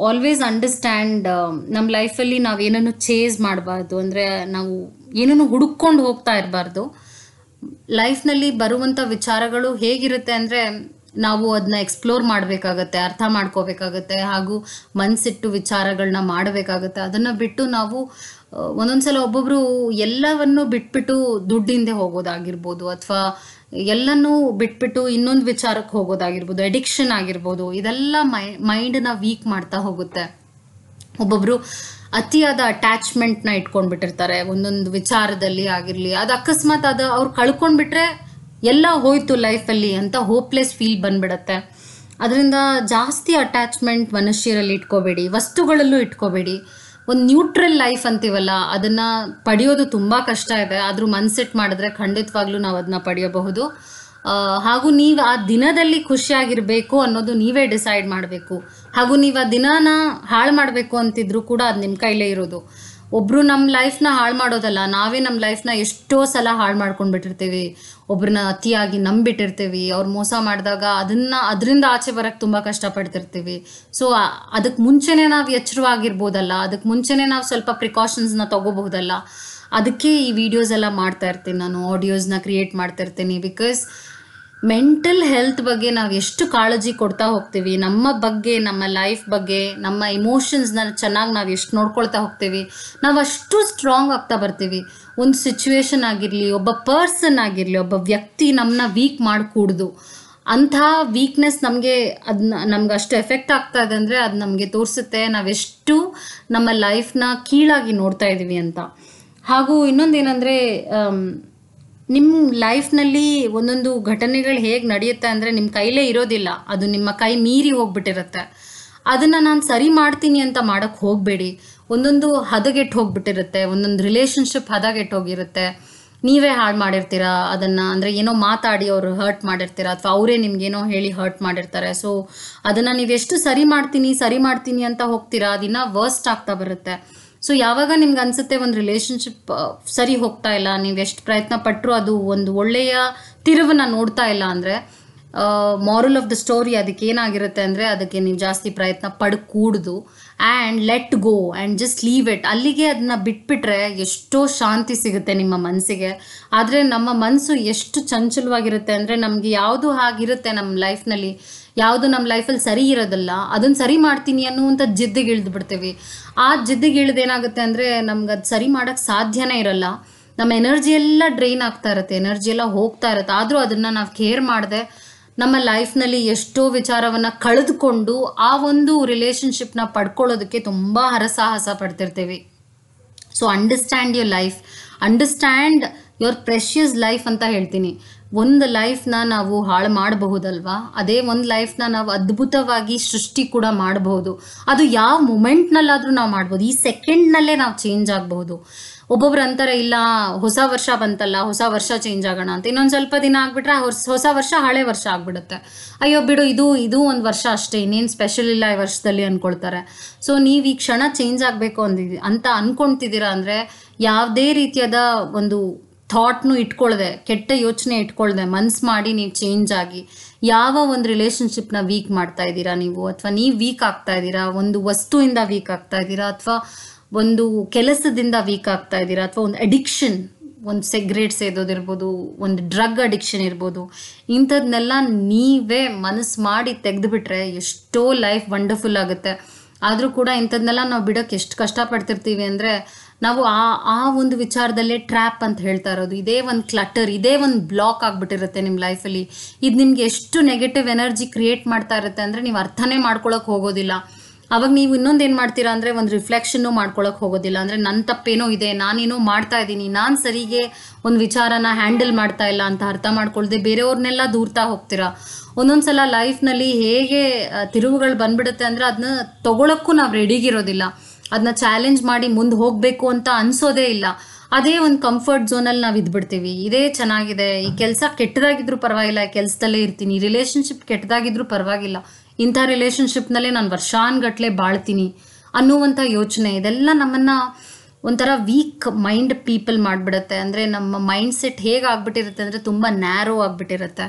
[SPEAKER 1] ಆಲ್ವೇಸ್ ಅಂಡರ್ಸ್ಟ್ಯಾಂಡ್ ನಮ್ಮ ಲೈಫಲ್ಲಿ ನಾವು ಏನನ್ನು ಚೇಸ್ ಮಾಡಬಾರ್ದು ಅಂದರೆ ನಾವು ಏನನ್ನು ಹುಡುಕೊಂಡು ಹೋಗ್ತಾ ಇರಬಾರ್ದು ಲೈಫ್ನಲ್ಲಿ ಬರುವಂಥ ವಿಚಾರಗಳು ಹೇಗಿರುತ್ತೆ ಅಂದರೆ ನಾವು ಅದನ್ನ ಎಕ್ಸ್ಪ್ಲೋರ್ ಮಾಡಬೇಕಾಗತ್ತೆ ಅರ್ಥ ಮಾಡ್ಕೋಬೇಕಾಗತ್ತೆ ಹಾಗೂ ಮನಸ್ಸಿಟ್ಟು ವಿಚಾರಗಳನ್ನ ಮಾಡಬೇಕಾಗತ್ತೆ ಅದನ್ನು ಬಿಟ್ಟು ನಾವು ಒಂದೊಂದ್ಸಲ ಸಲ ಒಬ್ಬೊಬ್ಬರು ಎಲ್ಲವನ್ನು ಬಿಟ್ಬಿಟ್ಟು ದುಡ್ಡಿಂದೆ ಹೋಗೋದಾಗಿರ್ಬೋದು ಅಥವಾ ಎಲ್ಲನೂ ಬಿಟ್ಬಿಟ್ಟು ಇನ್ನೊಂದು ವಿಚಾರಕ್ಕೆ ಹೋಗೋದಾಗಿರ್ಬೋದು ಅಡಿಕ್ಷನ್ ಆಗಿರ್ಬೋದು ಇದೆಲ್ಲ ಮೈ ಮೈಂಡನ್ನ ವೀಕ್ ಮಾಡ್ತಾ ಹೋಗುತ್ತೆ ಒಬ್ಬೊಬ್ರು ಅತಿಯಾದ ಅಟ್ಯಾಚ್ಮೆಂಟ್ನ ಇಟ್ಕೊಂಡ್ಬಿಟ್ಟಿರ್ತಾರೆ ಒಂದೊಂದು ವಿಚಾರದಲ್ಲಿ ಆಗಿರಲಿ ಅದು ಅಕಸ್ಮಾತ್ ಅದು ಅವ್ರು ಕಳ್ಕೊಂಡ್ಬಿಟ್ರೆ ಎಲ್ಲ ಹೋಯ್ತು ಲೈಫಲ್ಲಿ ಅಂತ ಹೋಪ್ಲೆಸ್ ಫೀಲ್ ಬಂದ್ಬಿಡತ್ತೆ ಅದರಿಂದ ಜಾಸ್ತಿ ಅಟ್ಯಾಚ್ಮೆಂಟ್ ಮನುಷ್ಯರಲ್ಲಿ ಇಟ್ಕೋಬೇಡಿ ವಸ್ತುಗಳಲ್ಲೂ ಇಟ್ಕೋಬೇಡಿ ಒಂದು ನ್ಯೂಟ್ರಲ್ ಲೈಫ್ ಅಂತೀವಲ್ಲ ಅದನ್ನ ಪಡೆಯೋದು ತುಂಬಾ ಕಷ್ಟ ಇದೆ ಆದ್ರೂ ಮನ್ಸಿಟ್ ಮಾಡಿದ್ರೆ ಖಂಡಿತವಾಗ್ಲೂ ನಾವು ಅದನ್ನ ಪಡೆಯಬಹುದು ಹಾಗೂ ನೀವು ಆ ದಿನದಲ್ಲಿ ಖುಷಿಯಾಗಿರಬೇಕು ಅನ್ನೋದು ನೀವೇ ಡಿಸೈಡ್ ಮಾಡಬೇಕು ಹಾಗೂ ನೀವು ಆ ದಿನಾನ ಹಾಳು ಮಾಡಬೇಕು ಅಂತಿದ್ರು ಕೂಡ ಅದು ನಿಮ್ಮ ಕೈಲೇ ಇರೋದು ಒಬ್ಬರು ನಮ್ಮ ಲೈಫ್ನ ಹಾಳು ಮಾಡೋದಲ್ಲ ನಾವೇ ನಮ್ಮ ಲೈಫ್ನ ಎಷ್ಟೋ ಸಲ ಹಾಳು ಮಾಡ್ಕೊಂಡ್ಬಿಟ್ಟಿರ್ತೀವಿ ಒಬ್ರನ್ನ ಅತಿಯಾಗಿ ನಂಬಿಟ್ಟಿರ್ತೀವಿ ಅವ್ರು ಮೋಸ ಮಾಡಿದಾಗ ಅದನ್ನು ಅದರಿಂದ ಆಚೆ ಬರೋಕ್ಕೆ ತುಂಬ ಕಷ್ಟಪಡ್ತಿರ್ತೀವಿ ಸೊ ಅದಕ್ಕೆ ಮುಂಚೆನೇ ನಾವು ಎಚ್ಚರವಾಗಿರ್ಬೋದಲ್ಲ ಅದಕ್ಕೆ ಮುಂಚೆನೇ ನಾವು ಸ್ವಲ್ಪ ಪ್ರಿಕಾಷನ್ಸ್ನ ತಗೋಬಹುದಲ್ಲ ಅದಕ್ಕೆ ಈ ವಿಡಿಯೋಸ್ ಎಲ್ಲ ಮಾಡ್ತಾ ಇರ್ತೀನಿ ನಾನು ಆಡಿಯೋಸ್ನ ಕ್ರಿಯೇಟ್ ಇರ್ತೀನಿ ಬಿಕಾಸ್ ಮೆಂಟಲ್ ಹೆಲ್ತ್ ಬಗ್ಗೆ ನಾವು ಎಷ್ಟು ಕಾಳಜಿ ಕೊಡ್ತಾ ಹೋಗ್ತೀವಿ ನಮ್ಮ ಬಗ್ಗೆ ನಮ್ಮ ಲೈಫ್ ಬಗ್ಗೆ ನಮ್ಮ ಇಮೋಷನ್ಸ್ನ ಚೆನ್ನಾಗಿ ನಾವು ಎಷ್ಟು ನೋಡ್ಕೊಳ್ತಾ ಹೋಗ್ತೀವಿ ನಾವು ಅಷ್ಟು ಸ್ಟ್ರಾಂಗ್ ಆಗ್ತಾ ಬರ್ತೀವಿ ಒಂದು ಸಿಚುವೇಶನ್ ಆಗಿರಲಿ ಒಬ್ಬ ಪರ್ಸನ್ ಆಗಿರಲಿ ಒಬ್ಬ ವ್ಯಕ್ತಿ ನಮ್ಮನ್ನ ವೀಕ್ ಮಾಡಿಕೂಡ್ದು ಅಂಥ ವೀಕ್ನೆಸ್ ನಮಗೆ ಅದನ್ನ ನಮ್ಗೆ ಅಷ್ಟು ಎಫೆಕ್ಟ್ ಆಗ್ತಾ ಇದೆ ಅಂದರೆ ಅದು ನಮಗೆ ತೋರಿಸುತ್ತೆ ನಾವೆಷ್ಟು ನಮ್ಮ ಲೈಫ್ನ ಕೀಳಾಗಿ ನೋಡ್ತಾ ಇದ್ದೀವಿ ಅಂತ ಹಾಗೂ ಇನ್ನೊಂದೇನೆಂದರೆ ನಿಮ್ಮ ಲೈಫ್ನಲ್ಲಿ ಒಂದೊಂದು ಘಟನೆಗಳು ಹೇಗೆ ನಡೆಯುತ್ತೆ ಅಂದರೆ ನಿಮ್ಮ ಕೈಲೇ ಇರೋದಿಲ್ಲ ಅದು ನಿಮ್ಮ ಕೈ ಮೀರಿ ಹೋಗ್ಬಿಟ್ಟಿರುತ್ತೆ ಅದನ್ನು ನಾನು ಸರಿ ಮಾಡ್ತೀನಿ ಅಂತ ಮಾಡೋಕ್ಕೆ ಹೋಗಬೇಡಿ ಒಂದೊಂದು ಹದಗೆಟ್ಟು ಹೋಗ್ಬಿಟ್ಟಿರುತ್ತೆ ಒಂದೊಂದು ರಿಲೇಷನ್ಶಿಪ್ ಹದಗೆಟ್ಟೋಗಿರುತ್ತೆ ಹೋಗಿರುತ್ತೆ ನೀವೇ ಹಾಳು ಮಾಡಿರ್ತೀರಾ ಅದನ್ನು ಅಂದರೆ ಏನೋ ಮಾತಾಡಿ ಅವರು ಹರ್ಟ್ ಮಾಡಿರ್ತೀರಾ ಅಥವಾ ಅವರೇ ನಿಮ್ಗೇನೋ ಹೇಳಿ ಹರ್ಟ್ ಮಾಡಿರ್ತಾರೆ ಸೊ ಅದನ್ನು ನೀವೆಷ್ಟು ಸರಿ ಮಾಡ್ತೀನಿ ಸರಿ ಮಾಡ್ತೀನಿ ಅಂತ ಹೋಗ್ತೀರಾ ದಿನ ವರ್ಸ್ಟ್ ಆಗ್ತಾ ಬರುತ್ತೆ ಸೊ ಯಾವಾಗ ನಿಮ್ಗೆ ಅನ್ಸುತ್ತೆ ಒಂದು ರಿಲೇಶನ್ಶಿಪ್ ಸರಿ ಹೋಗ್ತಾ ಇಲ್ಲ ನೀವು ಎಷ್ಟು ಪ್ರಯತ್ನ ಪಟ್ಟರು ಅದು ಒಂದು ಒಳ್ಳೆಯ ತಿರುವನ್ನು ನೋಡ್ತಾ ಇಲ್ಲ ಅಂದರೆ ಮಾರಲ್ ಆಫ್ ದ ಸ್ಟೋರಿ ಅದಕ್ಕೆ ಏನಾಗಿರುತ್ತೆ ಅಂದರೆ ಅದಕ್ಕೆ ನೀವು ಜಾಸ್ತಿ ಪ್ರಯತ್ನ ಪಡ್ಕೂಡ್ದು and let go and just leave it ಅಲ್ಲಿಗೆ ಅದನ್ನ ಬಿಟ್ಬಿಟ್ರೆ ಎಷ್ಟೋ ಶಾಂತಿ ಸಿಗುತ್ತೆ ನಿಮ್ಮ ಮನಸ್ಸಿಗೆ ಆದರೆ ನಮ್ಮ ಮನಸ್ಸು ಎಷ್ಟು ಚಂಚಲವಾಗಿರುತ್ತೆ ಅಂದರೆ ನಮಗೆ ಯಾವುದು ಹಾಗಿರುತ್ತೆ ನಮ್ಮ ಲೈಫ್ನಲ್ಲಿ ಯಾವುದು ನಮ್ಮ ಲೈಫಲ್ಲಿ ಸರಿ ಇರೋದಲ್ಲ ಅದನ್ನು ಸರಿ ಮಾಡ್ತೀನಿ ಅನ್ನುವಂಥ ಜಿದ್ದಿಗೆ ಬಿಡ್ತೀವಿ ಆ ಜಿದ್ದಿಗೆ ಏನಾಗುತ್ತೆ ಅಂದರೆ ನಮ್ಗೆ ಅದು ಸರಿ ಮಾಡೋಕ್ಕೆ ಸಾಧ್ಯನೇ ಇರಲ್ಲ ನಮ್ಮ ಎನರ್ಜಿ ಎಲ್ಲ ಡ್ರೈನ್ ಆಗ್ತಾ ಇರುತ್ತೆ ಎನರ್ಜಿ ಎಲ್ಲ ಹೋಗ್ತಾ ಇರುತ್ತೆ ಆದರೂ ಅದನ್ನು ನಾವು ಕೇರ್ ಮಾಡದೆ ನಮ್ಮ ಲೈಫ್ನಲ್ಲಿ ಎಷ್ಟೋ ವಿಚಾರವನ್ನು ಕಳೆದುಕೊಂಡು ಆ ಒಂದು ರಿಲೇಷನ್ಶಿಪ್ನ ಪಡ್ಕೊಳ್ಳೋದಕ್ಕೆ ತುಂಬ ಹರಸಾಹಸ ಪಡ್ತಿರ್ತೀವಿ so understand your life understand your precious life ಅಂತ ಹೇಳ್ತೀನಿ ಒಂದು ಲೈಫ್ನ ನಾವು ಹಾಳು ಮಾಡಬಹುದಲ್ವಾ ಅದೇ ಒಂದು ಲೈಫ್ನ ನಾವು ಅದ್ಭುತವಾಗಿ ಸೃಷ್ಟಿ ಕೂಡ ಮಾಡಬಹುದು ಅದು ಯಾವ ಮೂಮೆಂಟ್ನಲ್ಲಾದರೂ ನಾವು ಮಾಡ್ಬೋದು ಈ ಸೆಕೆಂಡ್ನಲ್ಲೇ ನಾವು ಚೇಂಜ್ ಆಗಬಹುದು ಒಬ್ಬೊಬ್ರು ಅಂತಾರೆ ಇಲ್ಲ ಹೊಸ ವರ್ಷ ಬಂತಲ್ಲ ಹೊಸ ವರ್ಷ ಚೇಂಜ್ ಆಗೋಣ ಅಂತ ಇನ್ನೊಂದು ಸ್ವಲ್ಪ ದಿನ ಆಗ್ಬಿಟ್ರೆ ಹೊಸ ವರ್ಷ ಹಳೆ ವರ್ಷ ಆಗ್ಬಿಡುತ್ತೆ ಅಯ್ಯೋ ಬಿಡು ಇದು ಇದು ಒಂದು ವರ್ಷ ಅಷ್ಟೇ ಇನ್ನೇನು ಸ್ಪೆಷಲ್ ಇಲ್ಲ ಈ ವರ್ಷದಲ್ಲಿ ಅಂದ್ಕೊಳ್ತಾರೆ ಸೊ ನೀವು ಈ ಕ್ಷಣ ಚೇಂಜ್ ಆಗಬೇಕು ಅಂದಿದ್ದೀವಿ ಅಂತ ಅಂದ್ಕೊಳ್ತಿದ್ದೀರಾ ಅಂದರೆ ಯಾವುದೇ ರೀತಿಯಾದ ಒಂದು ಥಾಟ್ನು ಇಟ್ಕೊಳ್ದೆ ಕೆಟ್ಟ ಯೋಚನೆ ಇಟ್ಕೊಳ್ದೆ ಮನ್ಸು ಮಾಡಿ ನೀವು ಚೇಂಜ್ ಆಗಿ ಯಾವ ಒಂದು ರಿಲೇಷನ್ಶಿಪ್ನ ವೀಕ್ ಮಾಡ್ತಾ ಇದ್ದೀರಾ ನೀವು ಅಥವಾ ನೀವು ವೀಕ್ ಆಗ್ತಾ ಇದ್ದೀರಾ ಒಂದು ವಸ್ತುವಿಂದ ವೀಕ್ ಆಗ್ತಾ ಇದ್ದೀರಾ ಅಥವಾ ಒಂದು ಕೆಲಸದಿಂದ ವೀಕ್ ಆಗ್ತಾ ಇದ್ದೀರಾ ಅಥವಾ ಒಂದು ಅಡಿಕ್ಷನ್ ಒಂದು ಸಿಗ್ರೇಟ್ ಸೇದೋದಿರ್ಬೋದು ಒಂದು ಡ್ರಗ್ ಅಡಿಕ್ಷನ್ ಇರ್ಬೋದು ಇಂಥದ್ನೆಲ್ಲ ನೀವೇ ಮನಸ್ಸು ಮಾಡಿ ತೆಗೆದುಬಿಟ್ರೆ ಎಷ್ಟೋ ಲೈಫ್ ವಂಡರ್ಫುಲ್ ಆಗುತ್ತೆ ಆದರೂ ಕೂಡ ಇಂಥದ್ನೆಲ್ಲ ನಾವು ಬಿಡೋಕ್ಕೆ ಎಷ್ಟು ಕಷ್ಟಪಡ್ತಿರ್ತೀವಿ ಅಂದರೆ ನಾವು ಆ ಆ ಒಂದು ವಿಚಾರದಲ್ಲೇ ಟ್ರ್ಯಾಪ್ ಅಂತ ಹೇಳ್ತಾ ಇರೋದು ಇದೇ ಒಂದು ಕ್ಲಟರ್ ಇದೇ ಒಂದು ಬ್ಲಾಕ್ ಆಗಿಬಿಟ್ಟಿರುತ್ತೆ ನಿಮ್ಮ ಲೈಫಲ್ಲಿ ಇದು ನಿಮ್ಗೆ ಎಷ್ಟು ನೆಗೆಟಿವ್ ಎನರ್ಜಿ ಕ್ರಿಯೇಟ್ ಮಾಡ್ತಾ ಇರುತ್ತೆ ಅಂದರೆ ನೀವು ಅರ್ಥನೇ ಮಾಡ್ಕೊಳಕ್ಕೆ ಹೋಗೋದಿಲ್ಲ ಅವಾಗ ನೀವು ಇನ್ನೊಂದು ಏನು ಮಾಡ್ತೀರಾ ಅಂದರೆ ಒಂದು ರಿಫ್ಲೆಕ್ಷನ್ನು ಮಾಡ್ಕೊಳಕ್ಕೆ ಹೋಗೋದಿಲ್ಲ ಅಂದರೆ ನನ್ನ ತಪ್ಪೇನೋ ಇದೆ ನಾನೇನೋ ಮಾಡ್ತಾ ಇದ್ದೀನಿ ನಾನು ಸರಿಗೆ ಒಂದು ವಿಚಾರನ ಹ್ಯಾಂಡಲ್ ಮಾಡ್ತಾ ಇಲ್ಲ ಅಂತ ಅರ್ಥ ಮಾಡ್ಕೊಳ್ದೆ ಬೇರೆಯವ್ರನ್ನೆಲ್ಲ ದೂರ್ತಾ ಹೋಗ್ತೀರಾ ಒಂದೊಂದು ಸಲ ಲೈಫ್ನಲ್ಲಿ ಹೇಗೆ ತಿರುವುಗಳು ಬಂದ್ಬಿಡುತ್ತೆ ಅಂದರೆ ಅದನ್ನ ತೊಗೊಳಕ್ಕೂ ನಾವು ರೆಡಿಗಿರೋದಿಲ್ಲ ಅದನ್ನ ಚಾಲೆಂಜ್ ಮಾಡಿ ಮುಂದೆ ಹೋಗಬೇಕು ಅಂತ ಅನ್ಸೋದೇ ಇಲ್ಲ ಅದೇ ಒಂದು ಕಂಫರ್ಟ್ ಝೋನಲ್ಲಿ ನಾವು ಇದ್ಬಿಡ್ತೀವಿ ಇದೇ ಚೆನ್ನಾಗಿದೆ ಈ ಕೆಲಸ ಕೆಟ್ಟದಾಗಿದ್ರು ಪರವಾಗಿಲ್ಲ ಈ ಕೆಲಸದಲ್ಲೇ ಇರ್ತೀನಿ ರಿಲೇಶನ್ಶಿಪ್ ಕೆಟ್ಟದಾಗಿದ್ರು ಪರವಾಗಿಲ್ಲ ಇಂಥ ರಿಲೇಷನ್ಶಿಪ್ನಲ್ಲೇ ನಾನು ವರ್ಷಾನ್ಗಟ್ಲೆ ಬಾಳ್ತೀನಿ ಅನ್ನುವಂಥ ಯೋಚನೆ ಇದೆಲ್ಲ ನಮ್ಮನ್ನು ಒಂಥರ ವೀಕ್ ಮೈಂಡ್ ಪೀಪಲ್ ಮಾಡಿಬಿಡುತ್ತೆ ಅಂದರೆ ನಮ್ಮ ಮೈಂಡ್ ಸೆಟ್ ಹೇಗೆ ಆಗ್ಬಿಟ್ಟಿರುತ್ತೆ ಅಂದರೆ ತುಂಬ ನ್ಯಾರೋ ಆಗಿಬಿಟ್ಟಿರುತ್ತೆ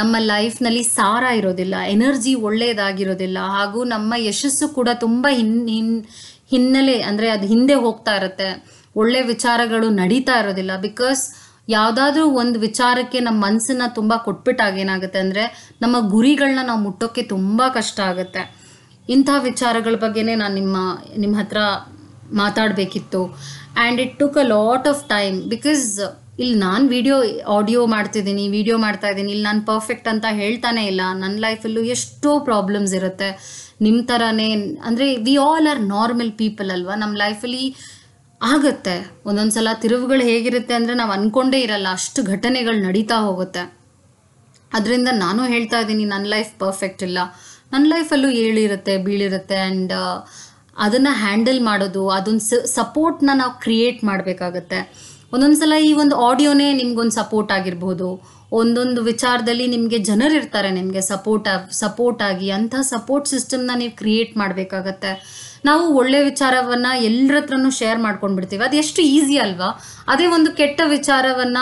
[SPEAKER 1] ನಮ್ಮ ಲೈಫ್ನಲ್ಲಿ ಸಾರ ಇರೋದಿಲ್ಲ ಎನರ್ಜಿ ಒಳ್ಳೆಯದಾಗಿರೋದಿಲ್ಲ ಹಾಗೂ ನಮ್ಮ ಯಶಸ್ಸು ಕೂಡ ತುಂಬ ಹಿನ್ ಹಿನ್ ಹಿನ್ನೆಲೆ ಅಂದರೆ ಅದು ಹಿಂದೆ ಹೋಗ್ತಾ ಇರುತ್ತೆ ಒಳ್ಳೆ ವಿಚಾರಗಳು ನಡೀತಾ ಇರೋದಿಲ್ಲ ಬಿಕಾಸ್ ಯಾವುದಾದ್ರೂ ಒಂದು ವಿಚಾರಕ್ಕೆ ನಮ್ಮ ಮನಸ್ಸನ್ನ ತುಂಬ ಕೊಟ್ಬಿಟ್ಟಾಗ ಏನಾಗುತ್ತೆ ಅಂದರೆ ನಮ್ಮ ಗುರಿಗಳನ್ನ ನಾವು ಮುಟ್ಟೋಕ್ಕೆ ತುಂಬ ಕಷ್ಟ ಆಗುತ್ತೆ ಇಂಥ ವಿಚಾರಗಳ ಬಗ್ಗೆನೇ ನಾನು ನಿಮ್ಮ ನಿಮ್ಮ ಹತ್ರ ಮಾತಾಡಬೇಕಿತ್ತು and it took a lot of time because ಇಲ್ಲಿ ನಾನು ವಿಡಿಯೋ ಆಡಿಯೋ ಮಾಡ್ತಿದ್ದೀನಿ ವಿಡಿಯೋ ಮಾಡ್ತಾ ಇದ್ದೀನಿ ಇಲ್ಲಿ ನಾನು ಪರ್ಫೆಕ್ಟ್ ಅಂತ ಹೇಳ್ತಾನೆ ಇಲ್ಲ ನನ್ನ ಲೈಫಲ್ಲೂ ಎಷ್ಟೋ ಪ್ರಾಬ್ಲಮ್ಸ್ ಇರುತ್ತೆ ನಿಮ್ಮ ಥರನೇ ಅಂದರೆ we all are normal people ಅಲ್ವಾ ನಮ್ಮ ಲೈಫಲ್ಲಿ ಆಗುತ್ತೆ ಒಂದೊಂದು ಸಲ ತಿರುವುಗಳು ಹೇಗಿರುತ್ತೆ ಅಂದರೆ ನಾವು ಅನ್ಕೊಂಡೇ ಇರಲ್ಲ ಅಷ್ಟು ಘಟನೆಗಳು ನಡೀತಾ ಹೋಗುತ್ತೆ ಅದರಿಂದ ನಾನು ಹೇಳ್ತಾ ಇದ್ದೀನಿ ನನ್ನ ಲೈಫ್ ಪರ್ಫೆಕ್ಟ್ ಇಲ್ಲ ನನ್ನ ಲೈಫಲ್ಲೂ ಏಳಿರುತ್ತೆ ಬೀಳಿರುತ್ತೆ ಆ್ಯಂಡ್ ಅದನ್ನು ಹ್ಯಾಂಡಲ್ ಮಾಡೋದು ಅದೊಂದು ಸ ಸಪೋರ್ಟ್ನ ನಾವು ಕ್ರಿಯೇಟ್ ಮಾಡಬೇಕಾಗತ್ತೆ ಒಂದೊಂದು ಸಲ ಈ ಒಂದು ಆಡಿಯೋನೇ ನಿಮ್ಗೊಂದು ಸಪೋರ್ಟ್ ಆಗಿರ್ಬೋದು ಒಂದೊಂದು ವಿಚಾರದಲ್ಲಿ ನಿಮಗೆ ಜನರಿರ್ತಾರೆ ನಿಮಗೆ ಸಪೋರ್ಟ್ ಸಪೋರ್ಟ್ ಆಗಿ ಅಂಥ ಸಪೋರ್ಟ್ ಸಿಸ್ಟಮ್ನ ನೀವು ಕ್ರಿಯೇಟ್ ಮಾಡಬೇಕಾಗತ್ತೆ ನಾವು ಒಳ್ಳೆ ವಿಚಾರವನ್ನ ಎಲ್ಲರ ಹತ್ರನೂ ಶೇರ್ ಮಾಡ್ಕೊಂಡ್ಬಿಡ್ತೀವಿ ಅದು ಎಷ್ಟು ಈಸಿ ಅಲ್ವಾ ಅದೇ ಒಂದು ಕೆಟ್ಟ ವಿಚಾರವನ್ನ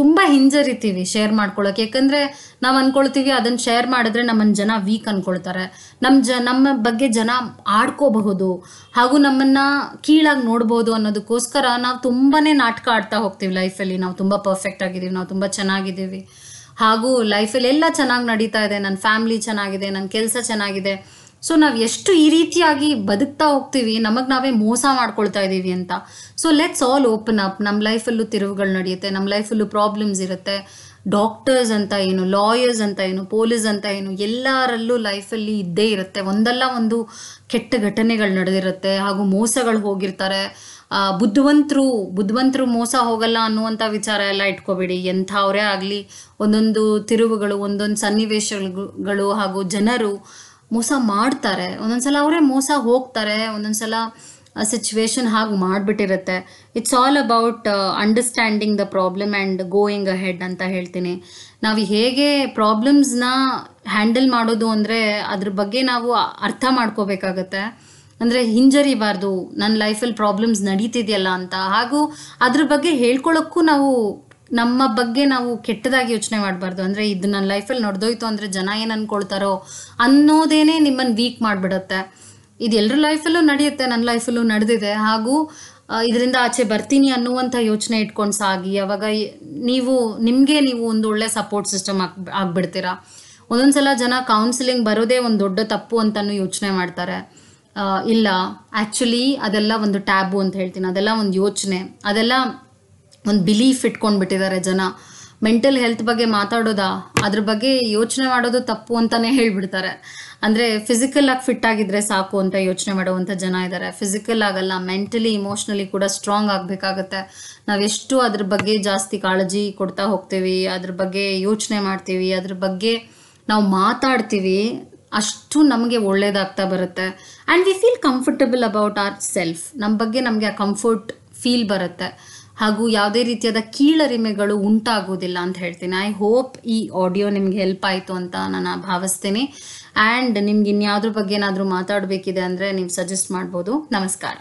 [SPEAKER 1] ತುಂಬ ಹಿಂಜರಿತೀವಿ ಶೇರ್ ಮಾಡ್ಕೊಳ್ಳೋಕೆ ಯಾಕಂದ್ರೆ ನಾವು ಅನ್ಕೊಳ್ತೀವಿ ಅದನ್ನ ಶೇರ್ ಮಾಡಿದ್ರೆ ನಮ್ಮನ್ನು ಜನ ವೀಕ್ ಅನ್ಕೊಳ್ತಾರೆ ನಮ್ಮ ಜ ನಮ್ಮ ಬಗ್ಗೆ ಜನ ಆಡ್ಕೋಬಹುದು ಹಾಗೂ ನಮ್ಮನ್ನ ಕೀಳಾಗಿ ನೋಡ್ಬೋದು ಅನ್ನೋದಕ್ಕೋಸ್ಕರ ನಾವು ತುಂಬಾನೇ ನಾಟಕ ಆಡ್ತಾ ಹೋಗ್ತೀವಿ ಲೈಫಲ್ಲಿ ನಾವು ತುಂಬ ಪರ್ಫೆಕ್ಟ್ ಆಗಿದ್ದೀವಿ ನಾವು ತುಂಬಾ ಚೆನ್ನಾಗಿದ್ದೀವಿ ಹಾಗೂ ಲೈಫಲ್ಲಿ ಎಲ್ಲ ಚೆನ್ನಾಗಿ ನಡೀತಾ ಇದೆ ನನ್ನ ಫ್ಯಾಮಿಲಿ ಚೆನ್ನಾಗಿದೆ ನನ್ನ ಕೆಲಸ ಚೆನ್ನಾಗಿದೆ ಸೊ ನಾವು ಎಷ್ಟು ಈ ರೀತಿಯಾಗಿ ಬದುಕ್ತಾ ಹೋಗ್ತೀವಿ ನಮಗೆ ನಾವೇ ಮೋಸ ಮಾಡ್ಕೊಳ್ತಾ ಇದ್ದೀವಿ ಅಂತ so let's all open up ನಮ್ಮ ಲೈಫಲ್ಲೂ ತಿರುವುಗಳು ನಡೆಯುತ್ತೆ ನಮ್ಮ ಲೈಫಲ್ಲೂ ಪ್ರಾಬ್ಲಮ್ಸ್ ಇರುತ್ತೆ ಡಾಕ್ಟರ್ಸ್ ಅಂತ ಏನು ಲಾಯರ್ಸ್ ಅಂತ ಏನು ಪೊಲೀಸ್ ಅಂತ ಏನು ಎಲ್ಲರಲ್ಲೂ ಲೈಫಲ್ಲಿ ಇದ್ದೇ ಇರುತ್ತೆ ಒಂದಲ್ಲ ಒಂದು ಕೆಟ್ಟ ಘಟನೆಗಳು ನಡೆದಿರುತ್ತೆ ಹಾಗೂ ಮೋಸಗಳು ಹೋಗಿರ್ತಾರೆ ಬುದ್ಧಿವಂತರು ಬುದ್ಧಿವಂತರು ಮೋಸ ಹೋಗಲ್ಲ ಅನ್ನುವಂಥ ವಿಚಾರ ಎಲ್ಲ ಇಟ್ಕೋಬೇಡಿ ಎಂಥವ್ರೇ ಆಗಲಿ ಒಂದೊಂದು ತಿರುವುಗಳು ಒಂದೊಂದು ಸನ್ನಿವೇಶಗಳು ಹಾಗೂ ಜನರು ಮೋಸ ಮಾಡ್ತಾರೆ ಒಂದೊಂದ್ಸಲ ಅವರೇ ಮೋಸ ಹೋಗ್ತಾರೆ ಒಂದೊಂದ್ಸಲ ಸಿಚುವೇಶನ್ ಹಾಗೆ ಮಾಡಿಬಿಟ್ಟಿರುತ್ತೆ it's all about understanding the problem and going head ಅಂತ ಹೇಳ್ತೀನಿ ನಾವು ಹೇಗೆ ಪ್ರಾಬ್ಲಮ್ಸ್ನ ಹ್ಯಾಂಡಲ್ ಮಾಡೋದು ಅಂದರೆ ಅದ್ರ ಬಗ್ಗೆ ನಾವು ಅರ್ಥ ಮಾಡ್ಕೋಬೇಕಾಗತ್ತೆ ಅಂದರೆ ಹಿಂಜರಿಬಾರ್ದು ನನ್ನ ಲೈಫಲ್ಲಿ ಪ್ರಾಬ್ಲಮ್ಸ್ ನಡೀತಿದೆಯಲ್ಲ ಅಂತ ಹಾಗೂ ಅದ್ರ ಬಗ್ಗೆ ಹೇಳ್ಕೊಳ್ಳೋಕ್ಕೂ ನಾವು ನಮ್ಮ ಬಗ್ಗೆ ನಾವು ಕೆಟ್ಟದಾಗಿ ಯೋಚನೆ ಮಾಡಬಾರ್ದು ಅಂದರೆ ಇದು ನನ್ನ ಲೈಫಲ್ಲಿ ನಡೆದೋಯ್ತು ಅಂದರೆ ಜನ ಏನು ಅನ್ಕೊಳ್ತಾರೋ ಅನ್ನೋದೇನೆ ನಿಮ್ಮನ್ನು ವೀಕ್ ಮಾಡಿಬಿಡುತ್ತೆ ಇದು ಎಲ್ಲರ ಲೈಫಲ್ಲೂ ನಡೆಯುತ್ತೆ ನನ್ನ ಲೈಫಲ್ಲೂ ನಡೆದಿದೆ ಹಾಗೂ ಇದರಿಂದ ಆಚೆ ಬರ್ತೀನಿ ಅನ್ನುವಂಥ ಯೋಚನೆ ಇಟ್ಕೊಂಡು ಸಾಗಿ ಅವಾಗ ನೀವು ನಿಮಗೆ ನೀವು ಒಂದು ಒಳ್ಳೆ ಸಪೋರ್ಟ್ ಸಿಸ್ಟಮ್ ಆಗಿ ಆಗ್ಬಿಡ್ತೀರಾ ಒಂದೊಂದು ಸಲ ಜನ ಕೌನ್ಸಿಲಿಂಗ್ ಬರೋದೇ ಒಂದು ದೊಡ್ಡ ತಪ್ಪು ಅಂತಾನು ಯೋಚನೆ ಮಾಡ್ತಾರೆ ಇಲ್ಲ ಆ್ಯಕ್ಚುಲಿ ಅದೆಲ್ಲ ಒಂದು ಟ್ಯಾಬು ಅಂತ ಹೇಳ್ತೀನಿ ಅದೆಲ್ಲ ಒಂದು ಯೋಚನೆ ಅದೆಲ್ಲ ಒಂದು ಬಿಲೀಫ್ ಇಟ್ಕೊಂಡ್ಬಿಟ್ಟಿದ್ದಾರೆ ಜನ ಮೆಂಟಲ್ ಹೆಲ್ತ್ ಬಗ್ಗೆ ಮಾತಾಡೋದಾ ಅದ್ರ ಬಗ್ಗೆ ಯೋಚನೆ ಮಾಡೋದು ತಪ್ಪು ಅಂತಾನೆ ಹೇಳ್ಬಿಡ್ತಾರೆ ಅಂದರೆ ಫಿಸಿಕಲ್ ಆಗಿ ಫಿಟ್ ಆಗಿದ್ರೆ ಸಾಕು ಅಂತ ಯೋಚನೆ ಮಾಡುವಂತ ಜನ ಇದ್ದಾರೆ ಫಿಸಿಕಲ್ ಆಗಲ್ಲ ಮೆಂಟಲಿ ಇಮೋಷ್ನಲಿ ಕೂಡ ಸ್ಟ್ರಾಂಗ್ ಆಗಬೇಕಾಗತ್ತೆ ನಾವೆಷ್ಟು ಅದ್ರ ಬಗ್ಗೆ ಜಾಸ್ತಿ ಕಾಳಜಿ ಕೊಡ್ತಾ ಹೋಗ್ತೀವಿ ಅದ್ರ ಬಗ್ಗೆ ಯೋಚನೆ ಮಾಡ್ತೀವಿ ಅದ್ರ ಬಗ್ಗೆ ನಾವು ಮಾತಾಡ್ತೀವಿ ಅಷ್ಟು ನಮಗೆ ಒಳ್ಳೇದಾಗ್ತಾ ಬರುತ್ತೆ and we feel comfortable about our self ನಮ್ಮ ಬಗ್ಗೆ ನಮಗೆ ಆ ಕಂಫರ್ಟ್ ಫೀಲ್ ಬರುತ್ತೆ ಹಾಗೂ ಯಾವುದೇ ರೀತಿಯಾದ ಕೀಳರಿಮೆಗಳು ಉಂಟಾಗೋದಿಲ್ಲ ಅಂತ ಹೇಳ್ತೀನಿ ಐ ಹೋಪ್ ಈ ಆಡಿಯೋ ನಿಮ್ಗೆ ಹೆಲ್ಪ್ ಆಯಿತು ಅಂತ ನಾನು ಭಾವಿಸ್ತೀನಿ ಆ್ಯಂಡ್ ನಿಮ್ಗೆ ಇನ್ಯಾವುದ್ರ ಬಗ್ಗೆ ಏನಾದರೂ ಮಾತಾಡಬೇಕಿದೆ ಅಂದರೆ ನೀವು ಸಜೆಸ್ಟ್ ಮಾಡ್ಬೋದು ನಮಸ್ಕಾರ